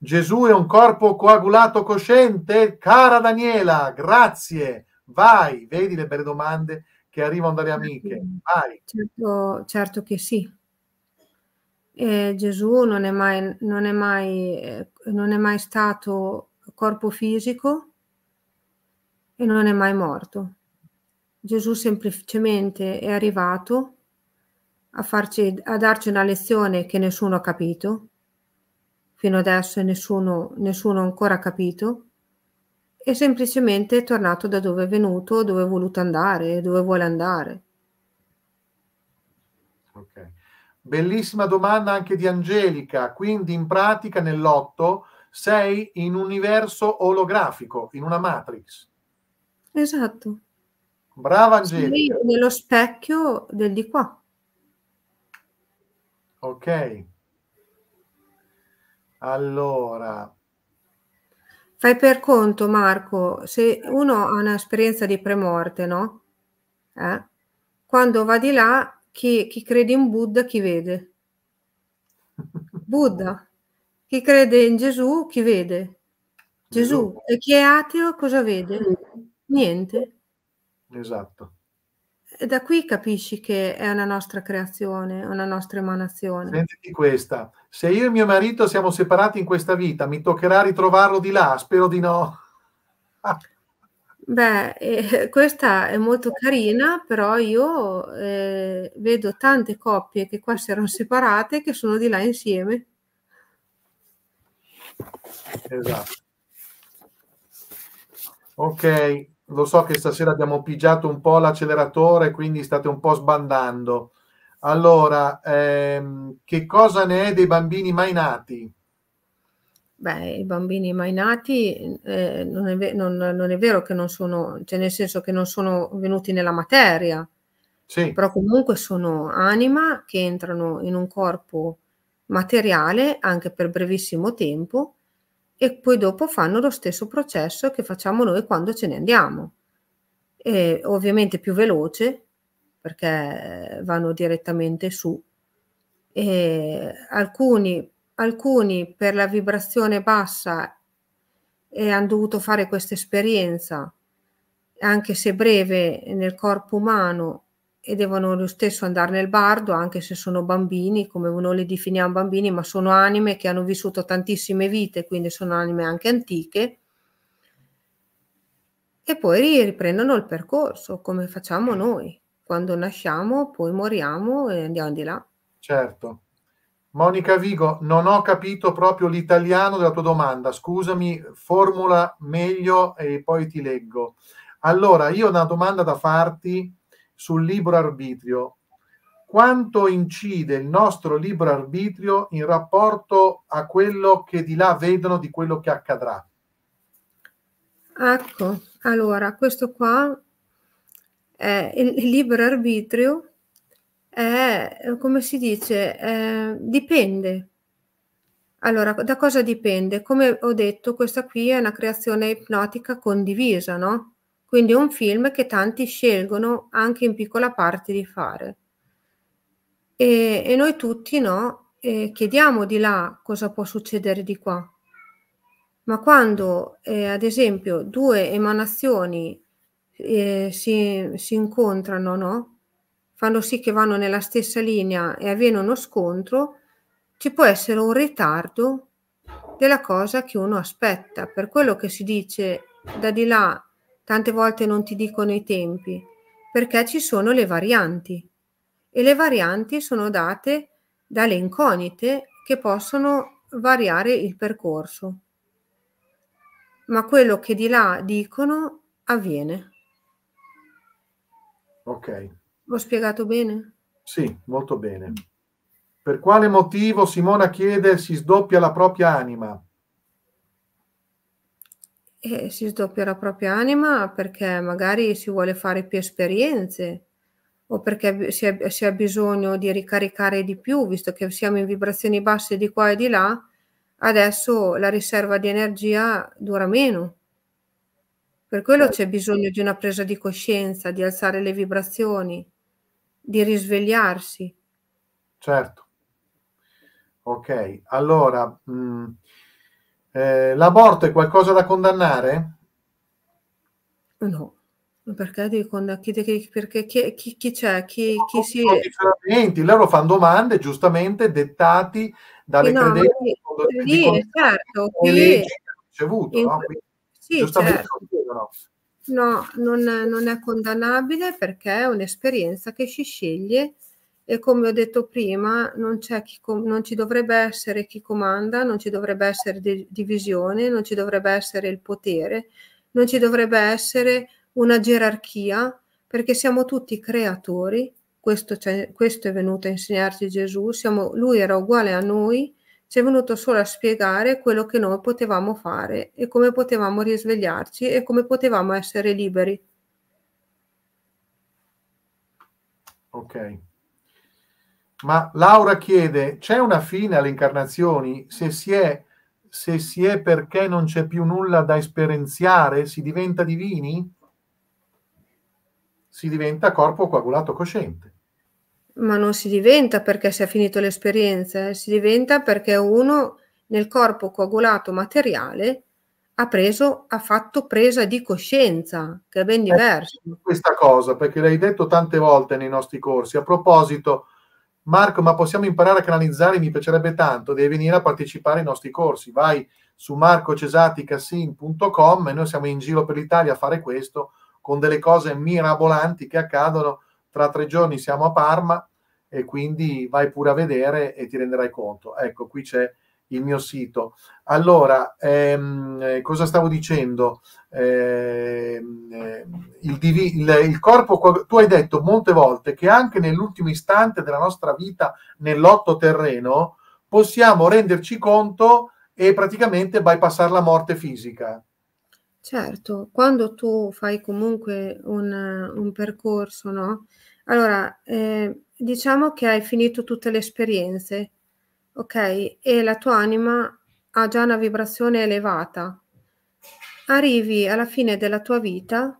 Gesù è un corpo coagulato cosciente? Cara Daniela, grazie. Vai, vedi le belle domande che arrivano dalle amiche. Vai. Certo, certo che sì. Eh, Gesù non è, mai, non, è mai, eh, non è mai stato corpo fisico e non è mai morto. Gesù semplicemente è arrivato a, farci, a darci una lezione che nessuno ha capito fino adesso e nessuno, nessuno ancora ha capito, è semplicemente tornato da dove è venuto, dove è voluto andare, dove vuole andare. Ok. Bellissima domanda anche di Angelica. Quindi in pratica nell'otto sei in un universo olografico, in una matrix. Esatto. Brava Angelica. Sei nello specchio del di qua. Ok. Allora. Fai per conto, Marco, se uno ha un'esperienza di premorte, no? Eh? Quando va di là, chi, chi crede in Buddha, chi vede? Buddha. Chi crede in Gesù, chi vede? Gesù. E chi è ateo, cosa vede? Niente. Esatto da qui capisci che è una nostra creazione, una nostra emanazione. Sentiti questa, se io e mio marito siamo separati in questa vita, mi toccherà ritrovarlo di là, spero di no. Ah. Beh, eh, questa è molto eh. carina, però io eh, vedo tante coppie che qua si erano separate che sono di là insieme. Esatto. Ok, lo so che stasera abbiamo pigiato un po' l'acceleratore, quindi state un po' sbandando. Allora, ehm, che cosa ne è dei bambini mai nati? Beh, i bambini mai nati eh, non, è, non, non, è, vero che non sono, cioè nel senso che non sono venuti nella materia, sì. però comunque sono anima che entrano in un corpo materiale anche per brevissimo tempo e poi dopo fanno lo stesso processo che facciamo noi quando ce ne andiamo. E ovviamente più veloce perché vanno direttamente su. E alcuni, alcuni per la vibrazione bassa e hanno dovuto fare questa esperienza, anche se breve, nel corpo umano e devono lo stesso andare nel bardo, anche se sono bambini, come noi li definiamo bambini, ma sono anime che hanno vissuto tantissime vite, quindi sono anime anche antiche. E poi riprendono il percorso, come facciamo noi. Quando nasciamo, poi moriamo e andiamo di là. Certo. Monica Vigo, non ho capito proprio l'italiano della tua domanda. Scusami, formula meglio e poi ti leggo. Allora, io ho una domanda da farti sul libro arbitrio. Quanto incide il nostro libro arbitrio in rapporto a quello che di là vedono di quello che accadrà? Ecco, allora questo qua è il libro arbitrio è, come si dice, eh, dipende. Allora, da cosa dipende? Come ho detto, questa qui è una creazione ipnotica condivisa, no? Quindi è un film che tanti scelgono anche in piccola parte di fare. E, e noi tutti no, eh, chiediamo di là cosa può succedere di qua. Ma quando, eh, ad esempio, due emanazioni eh, si, si, incontrano, no? fanno sì che vanno nella stessa linea e avviene uno scontro, ci può essere un ritardo della cosa che uno aspetta. Per quello che si dice da di là tante volte non ti dicono i tempi, perché ci sono le varianti e le varianti sono date dalle incognite che possono variare il percorso. Ma quello che di là dicono avviene. Ok. L'ho spiegato bene? Sì, molto bene. Per quale motivo Simona chiede si sdoppia la propria anima? E si sdoppia la propria anima perché magari si vuole fare più esperienze o perché si ha, si ha bisogno di ricaricare di più, visto che siamo in vibrazioni basse di qua e di là, adesso la riserva di energia dura meno. Per quello c'è certo. bisogno di una presa di coscienza, di alzare le vibrazioni, di risvegliarsi. Certo. Ok, allora mh, eh, l'aborto è qualcosa da condannare? No, perché devi condannare? Perché chi, chi, chi c'è? Chi, chi si... Condizionamenti, loro fanno domande giustamente dettate dalle no, credenze lì, di, lì, di certo, lì, ricevuto, in, no? Quindi, sì, giustamente certo. No, non, non è condannabile perché è un'esperienza che si sceglie e come ho detto prima non, non, ci dovrebbe essere chi comanda, non ci dovrebbe essere di divisione, non ci dovrebbe essere il potere, non ci dovrebbe essere una gerarchia perché siamo tutti creatori, questo, questo è venuto a insegnarci Gesù, siamo, lui era uguale a noi, ci è venuto solo a spiegare quello che noi potevamo fare e come potevamo risvegliarci e come potevamo essere liberi. Ok. Ma Laura chiede, c'è una fine alle incarnazioni? Se si è, se si è perché non c'è più nulla da esperienziare, si diventa divini? Si diventa corpo coagulato cosciente. Ma non si diventa perché si è finito l'esperienza, eh? si diventa perché uno nel corpo coagulato materiale ha preso, ha fatto presa di coscienza, che è ben eh, diverso. È questa cosa, perché l'hai detto tante volte nei nostri corsi, a proposito Marco, ma possiamo imparare a canalizzare? Mi piacerebbe tanto. Devi venire a partecipare ai nostri corsi. Vai su marcocesaticassin.com e noi siamo in giro per l'Italia a fare questo con delle cose mirabolanti che accadono. Tra tre giorni siamo a Parma e quindi vai pure a vedere e ti renderai conto. Ecco, qui c'è il mio sito. Allora, ehm, eh, cosa stavo dicendo? Ehm, eh, il, divi- il, il, corpo, tu hai detto molte volte che anche nell'ultimo istante della nostra vita nell'otto terreno possiamo renderci conto e praticamente bypassare la morte fisica. Certo, quando tu fai comunque un, un percorso, no? Allora, eh, diciamo che hai finito tutte le esperienze ok? E la tua anima ha già una vibrazione elevata. Arrivi alla fine della tua vita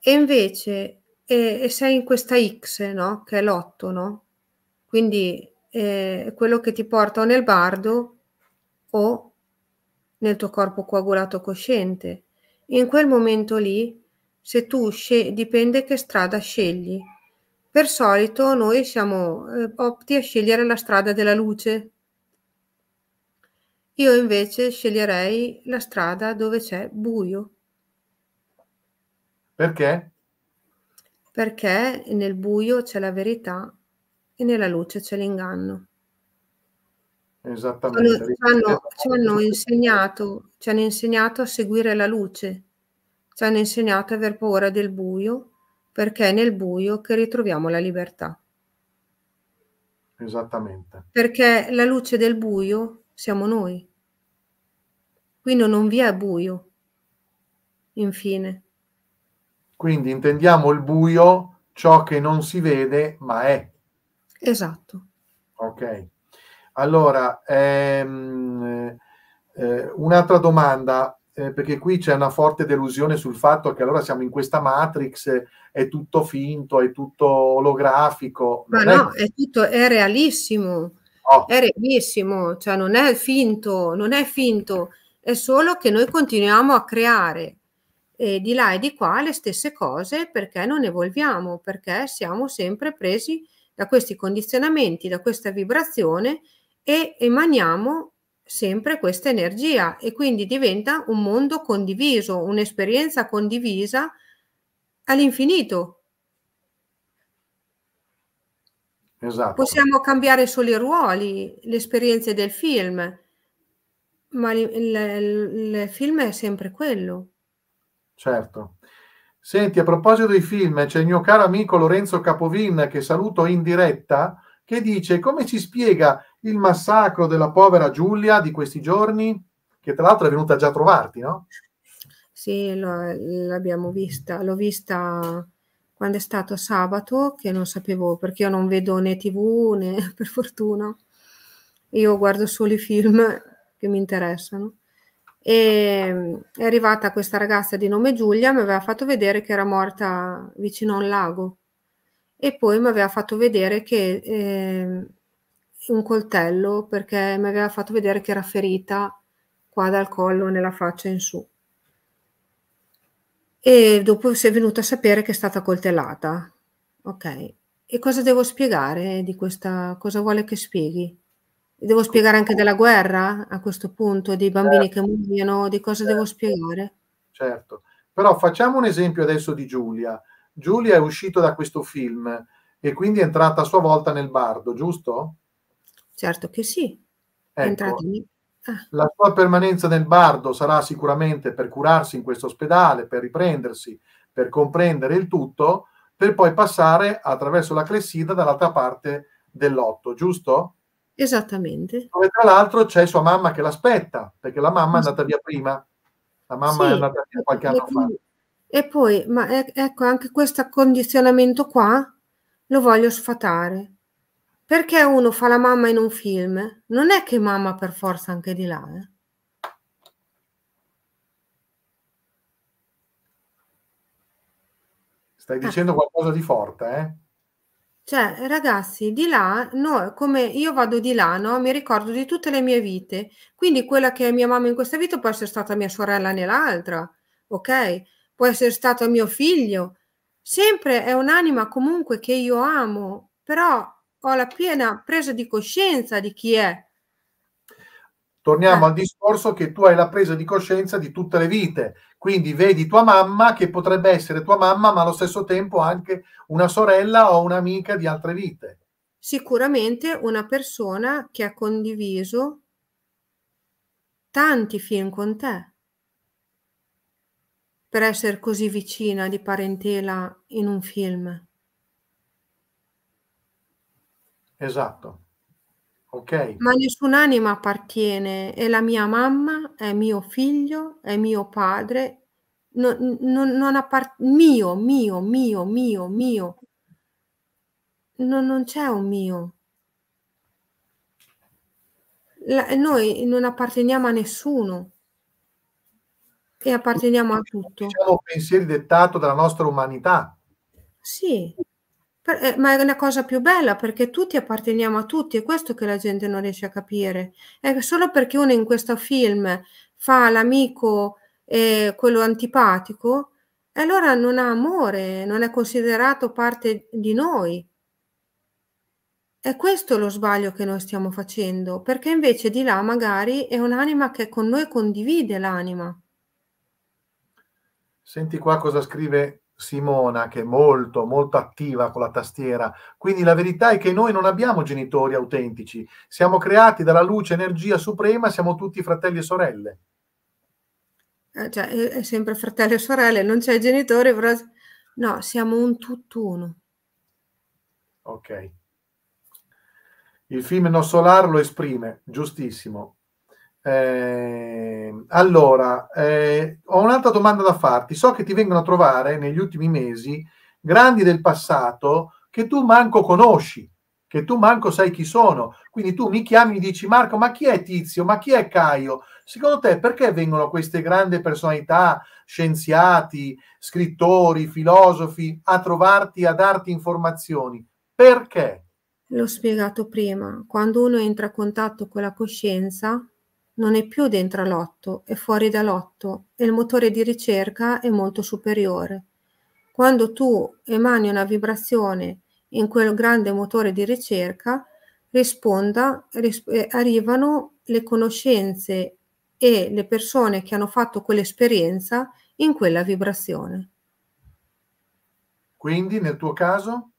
e invece e, e sei in questa X, no? Che è l'otto, no? Quindi eh, quello che ti porta o nel bardo o nel tuo corpo coagulato cosciente. In quel momento lì, se tu scegli, dipende che strada scegli. Per solito noi siamo eh, opti a scegliere la strada della luce. Io invece sceglierei la strada dove c'è buio. Perché? Perché nel buio c'è la verità e nella luce c'è l'inganno. Esattamente. Ci hanno, ci hanno, insegnato, ci hanno insegnato a seguire la luce, ci hanno insegnato a aver paura del buio perché è nel buio che ritroviamo la libertà. Esattamente. Perché la luce del buio siamo noi. Quindi non vi è buio, infine. Quindi intendiamo il buio ciò che non si vede ma è. Esatto. Ok. Allora, ehm, eh, un'altra domanda eh, perché qui c'è una forte delusione sul fatto che allora siamo in questa matrix, eh, è tutto finto, è tutto olografico. Ma non no, è... è... tutto, è realissimo, oh. è realissimo, cioè non è finto, non è finto, è solo che noi continuiamo a creare eh, di là e di qua le stesse cose perché non evolviamo, perché siamo sempre presi da questi condizionamenti, da questa vibrazione e emaniamo sempre questa energia e quindi diventa un mondo condiviso, un'esperienza condivisa all'infinito. Esatto. Possiamo cambiare solo i ruoli, le esperienze del film, ma il film è sempre quello. Certo. Senti, a proposito dei film, c'è il mio caro amico Lorenzo Capovin che saluto in diretta, che dice come ci spiega il massacro della povera Giulia di questi giorni, che tra l'altro è venuta già a trovarti, no? Sì, lo, l'abbiamo vista, l'ho vista quando è stato sabato, che non sapevo, perché io non vedo né tv né *laughs* per fortuna, io guardo solo i film che mi interessano. E è arrivata questa ragazza di nome Giulia, mi aveva fatto vedere che era morta vicino a un lago e poi mi aveva fatto vedere che... Eh, un coltello perché mi aveva fatto vedere che era ferita qua dal collo nella faccia in su. E dopo si è venuta a sapere che è stata coltellata. Ok, e cosa devo spiegare di questa? Cosa vuole che spieghi? Devo spiegare anche della guerra a questo punto, dei bambini certo. che muoiono, di cosa certo. devo spiegare? Certo, però facciamo un esempio adesso di Giulia. Giulia è uscita da questo film e quindi è entrata a sua volta nel bardo, giusto? Certo che sì. Ecco, ah. La sua permanenza nel bardo sarà sicuramente per curarsi in questo ospedale, per riprendersi, per comprendere il tutto, per poi passare attraverso la Cressida dall'altra parte dell'otto, giusto? Esattamente. Dove tra l'altro c'è sua mamma che l'aspetta, perché la mamma è andata via prima. La mamma sì, è andata via qualche anno fa. E poi, ma eh, ecco, anche questo condizionamento qua lo voglio sfatare perché uno fa la mamma in un film, non è che mamma per forza anche di là. Eh? Stai ah. dicendo eh. qualcosa di forte, eh? Cioè, ragazzi, di là, no, come io vado di là, no? mi ricordo di tutte le mie vite. Quindi quella che è mia mamma in questa vita può essere stata mia sorella nell'altra, ok? Può essere stato mio figlio. Sempre è un'anima comunque che io amo, però ho la piena presa di coscienza di chi è. Torniamo eh. al discorso che tu hai la presa di coscienza di tutte le vite, quindi vedi tua mamma che potrebbe essere tua mamma, ma allo stesso tempo anche una sorella o un'amica di altre vite. Sicuramente una persona che ha condiviso tanti film con te per essere così vicina di parentela in un film. Esatto. Ok. Ma nessun'anima appartiene, è la mia mamma, è mio figlio, è mio padre, non, non, non appartiene, mio, mio, mio, mio, mio. Non, non c'è un mio. La, noi non apparteniamo a nessuno e apparteniamo a tutto. Diciamo pensieri dettato dalla nostra umanità. Sì. Eh, ma è una cosa più bella perché tutti apparteniamo a tutti, è questo che la gente non riesce a capire. È solo perché uno in questo film fa l'amico eh, quello antipatico, e allora non ha amore, non è considerato parte di noi. È questo lo sbaglio che noi stiamo facendo, perché invece di là magari è un'anima che con noi condivide l'anima. Senti qua cosa scrive Simona che è molto, molto attiva con la tastiera. Quindi la verità è che noi non abbiamo genitori autentici, siamo creati dalla luce, energia suprema, siamo tutti fratelli e sorelle. Eh, cioè, è sempre fratelli e sorelle, non c'è genitore, però... no, siamo un tutt'uno. Ok. Il film No Solar lo esprime, giustissimo. Eh, allora, eh, ho un'altra domanda da farti. So che ti vengono a trovare negli ultimi mesi grandi del passato che tu manco conosci, che tu manco sai chi sono. Quindi tu mi chiami e dici Marco, ma chi è Tizio? Ma chi è Caio? Secondo te perché vengono queste grandi personalità, scienziati, scrittori, filosofi a trovarti, a darti informazioni? Perché? L'ho spiegato prima, quando uno entra a contatto con la coscienza, non è più dentro l'otto, è fuori dall'otto e il motore di ricerca è molto superiore. Quando tu emani una vibrazione in quel grande motore di ricerca, risponda, ris- eh, arrivano le conoscenze e le persone che hanno fatto quell'esperienza in quella vibrazione. Quindi nel tuo caso?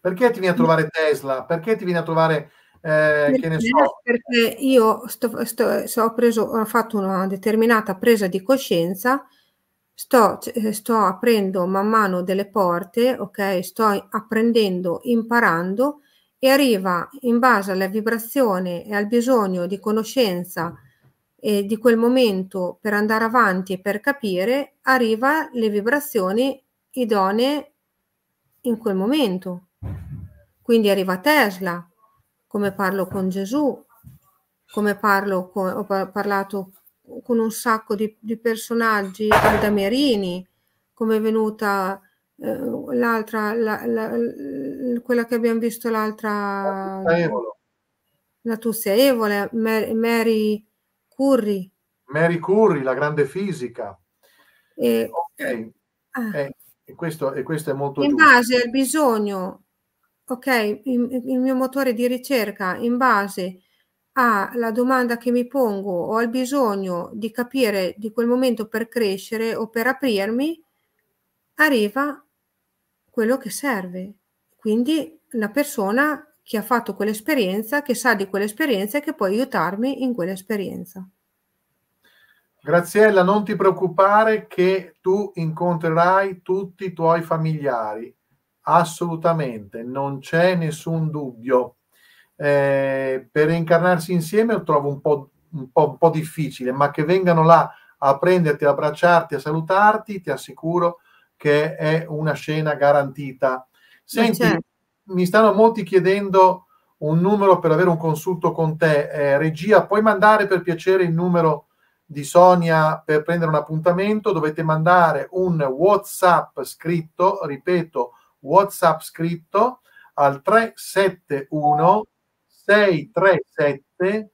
Perché ti viene a trovare Tesla? Perché ti viene a trovare eh, ne so. perché io sto, sto, so, ho, preso, ho, fatto una determinata presa di coscienza, sto, eh, sto, aprendo man mano delle porte, ok? Sto apprendendo, imparando e arriva in base alla vibrazione e al bisogno di conoscenza eh, di quel momento per andare avanti e per capire, arriva le vibrazioni idonee in quel momento. Quindi arriva Tesla, come parlo con Gesù, come parlo con, ho parlato con un sacco di, di personaggi, Alda Merini, come è venuta eh, l'altra, la, la, quella che abbiamo visto l'altra, la Tuzia Evole, Mary, Curry. Mary Curry, la grande fisica. E, ok, eh, ah, eh, e questo, e questo è molto... In giusto. base al bisogno ok, il, il mio motore di ricerca in base alla domanda che mi pongo o al bisogno di capire di quel momento per crescere o per aprirmi, arriva quello che serve. Quindi la persona che ha fatto quell'esperienza, che sa di quell'esperienza e che può aiutarmi in quell'esperienza. Graziella, non ti preoccupare che tu incontrerai tutti i tuoi familiari Assolutamente, non c'è nessun dubbio. Eh, per reincarnarsi insieme lo trovo un po', un, po', un po', difficile, ma che vengano là a prenderti, ad abbracciarti, a salutarti, ti assicuro che è una scena garantita. Senti, certo. mi stanno molti chiedendo un numero per avere un consulto con te. Eh, regia, puoi mandare per piacere il numero di Sonia per prendere un appuntamento? Dovete mandare un WhatsApp scritto, ripeto, WhatsApp scritto al 371 637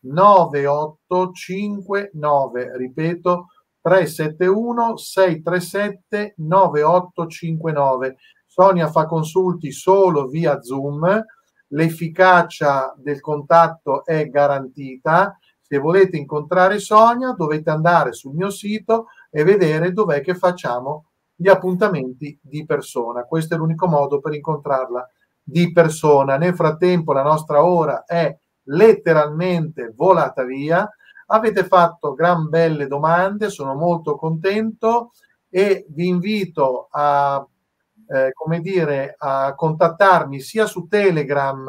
9859. Ripeto, 371 637 9859. Sonia fa consulti solo via Zoom, l'efficacia del contatto è garantita. Se volete incontrare Sonia dovete andare sul mio sito e vedere dov'è che facciamo gli appuntamenti di persona. Questo è l'unico modo per incontrarla di persona. Nel frattempo la nostra ora è letteralmente volata via. Avete fatto gran belle domande, sono molto contento e vi invito a, eh, come dire, a contattarmi sia su Telegram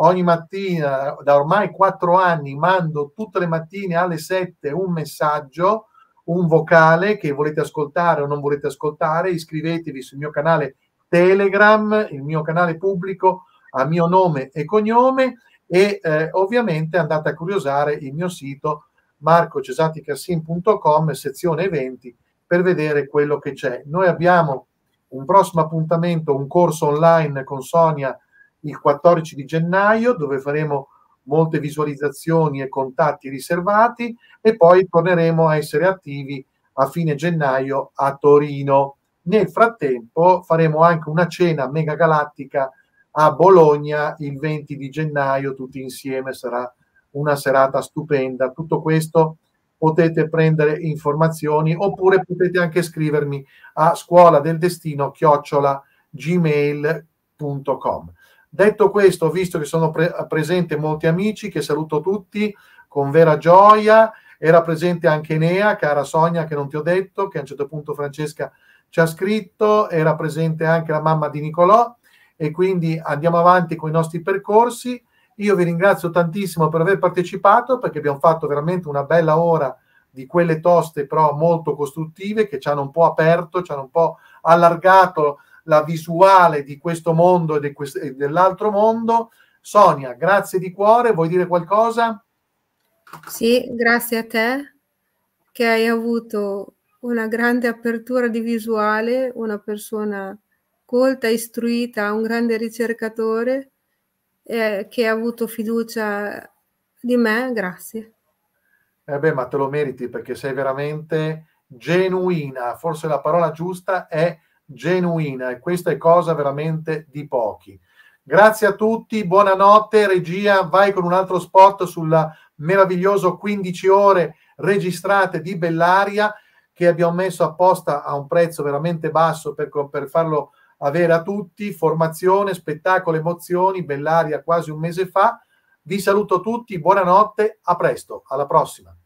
ogni mattina, da ormai quattro anni mando tutte le mattine alle sette un messaggio un vocale che volete ascoltare o non volete ascoltare, iscrivetevi sul mio canale Telegram, il mio canale pubblico a mio nome e cognome e eh, ovviamente andate a curiosare il mio sito marcocesaticassin.com sezione eventi per vedere quello che c'è. Noi abbiamo un prossimo appuntamento, un corso online con Sonia il 14 di gennaio dove faremo molte visualizzazioni e contatti riservati e poi torneremo a essere attivi a fine gennaio a Torino. Nel frattempo faremo anche una cena mega galattica a Bologna il 20 di gennaio, tutti insieme sarà una serata stupenda. Tutto questo potete prendere informazioni oppure potete anche scrivermi a scuola del destino chiocciola gmail.com. Detto questo, ho visto che sono pre- presenti molti amici, che saluto tutti con vera gioia. Era presente anche Enea, cara Sonia, che non ti ho detto, che a un certo punto Francesca ci ha scritto, era presente anche la mamma di Nicolò e quindi andiamo avanti con i nostri percorsi. Io vi ringrazio tantissimo per aver partecipato perché abbiamo fatto veramente una bella ora di quelle toste però molto costruttive che ci hanno un po' aperto, ci hanno un po' allargato la visuale di questo mondo e, quest- e dell'altro mondo. Sonia, grazie di cuore, vuoi dire qualcosa? Sì, grazie a te che hai avuto una grande apertura di visuale, una persona colta, istruita, un grande ricercatore eh, che ha avuto fiducia di me, grazie. Eh beh, ma te lo meriti perché sei veramente genuina, forse la parola giusta è genuina e questa è cosa veramente di pochi. Grazie a tutti, buonanotte, regia, vai con un altro spot sulla meraviglioso 15 ore registrate di Bellaria che abbiamo messo apposta a un prezzo veramente basso per, per farlo avere a tutti, formazione, spettacolo, emozioni, Bellaria quasi un mese fa. Vi saluto tutti, buonanotte, a presto, alla prossima.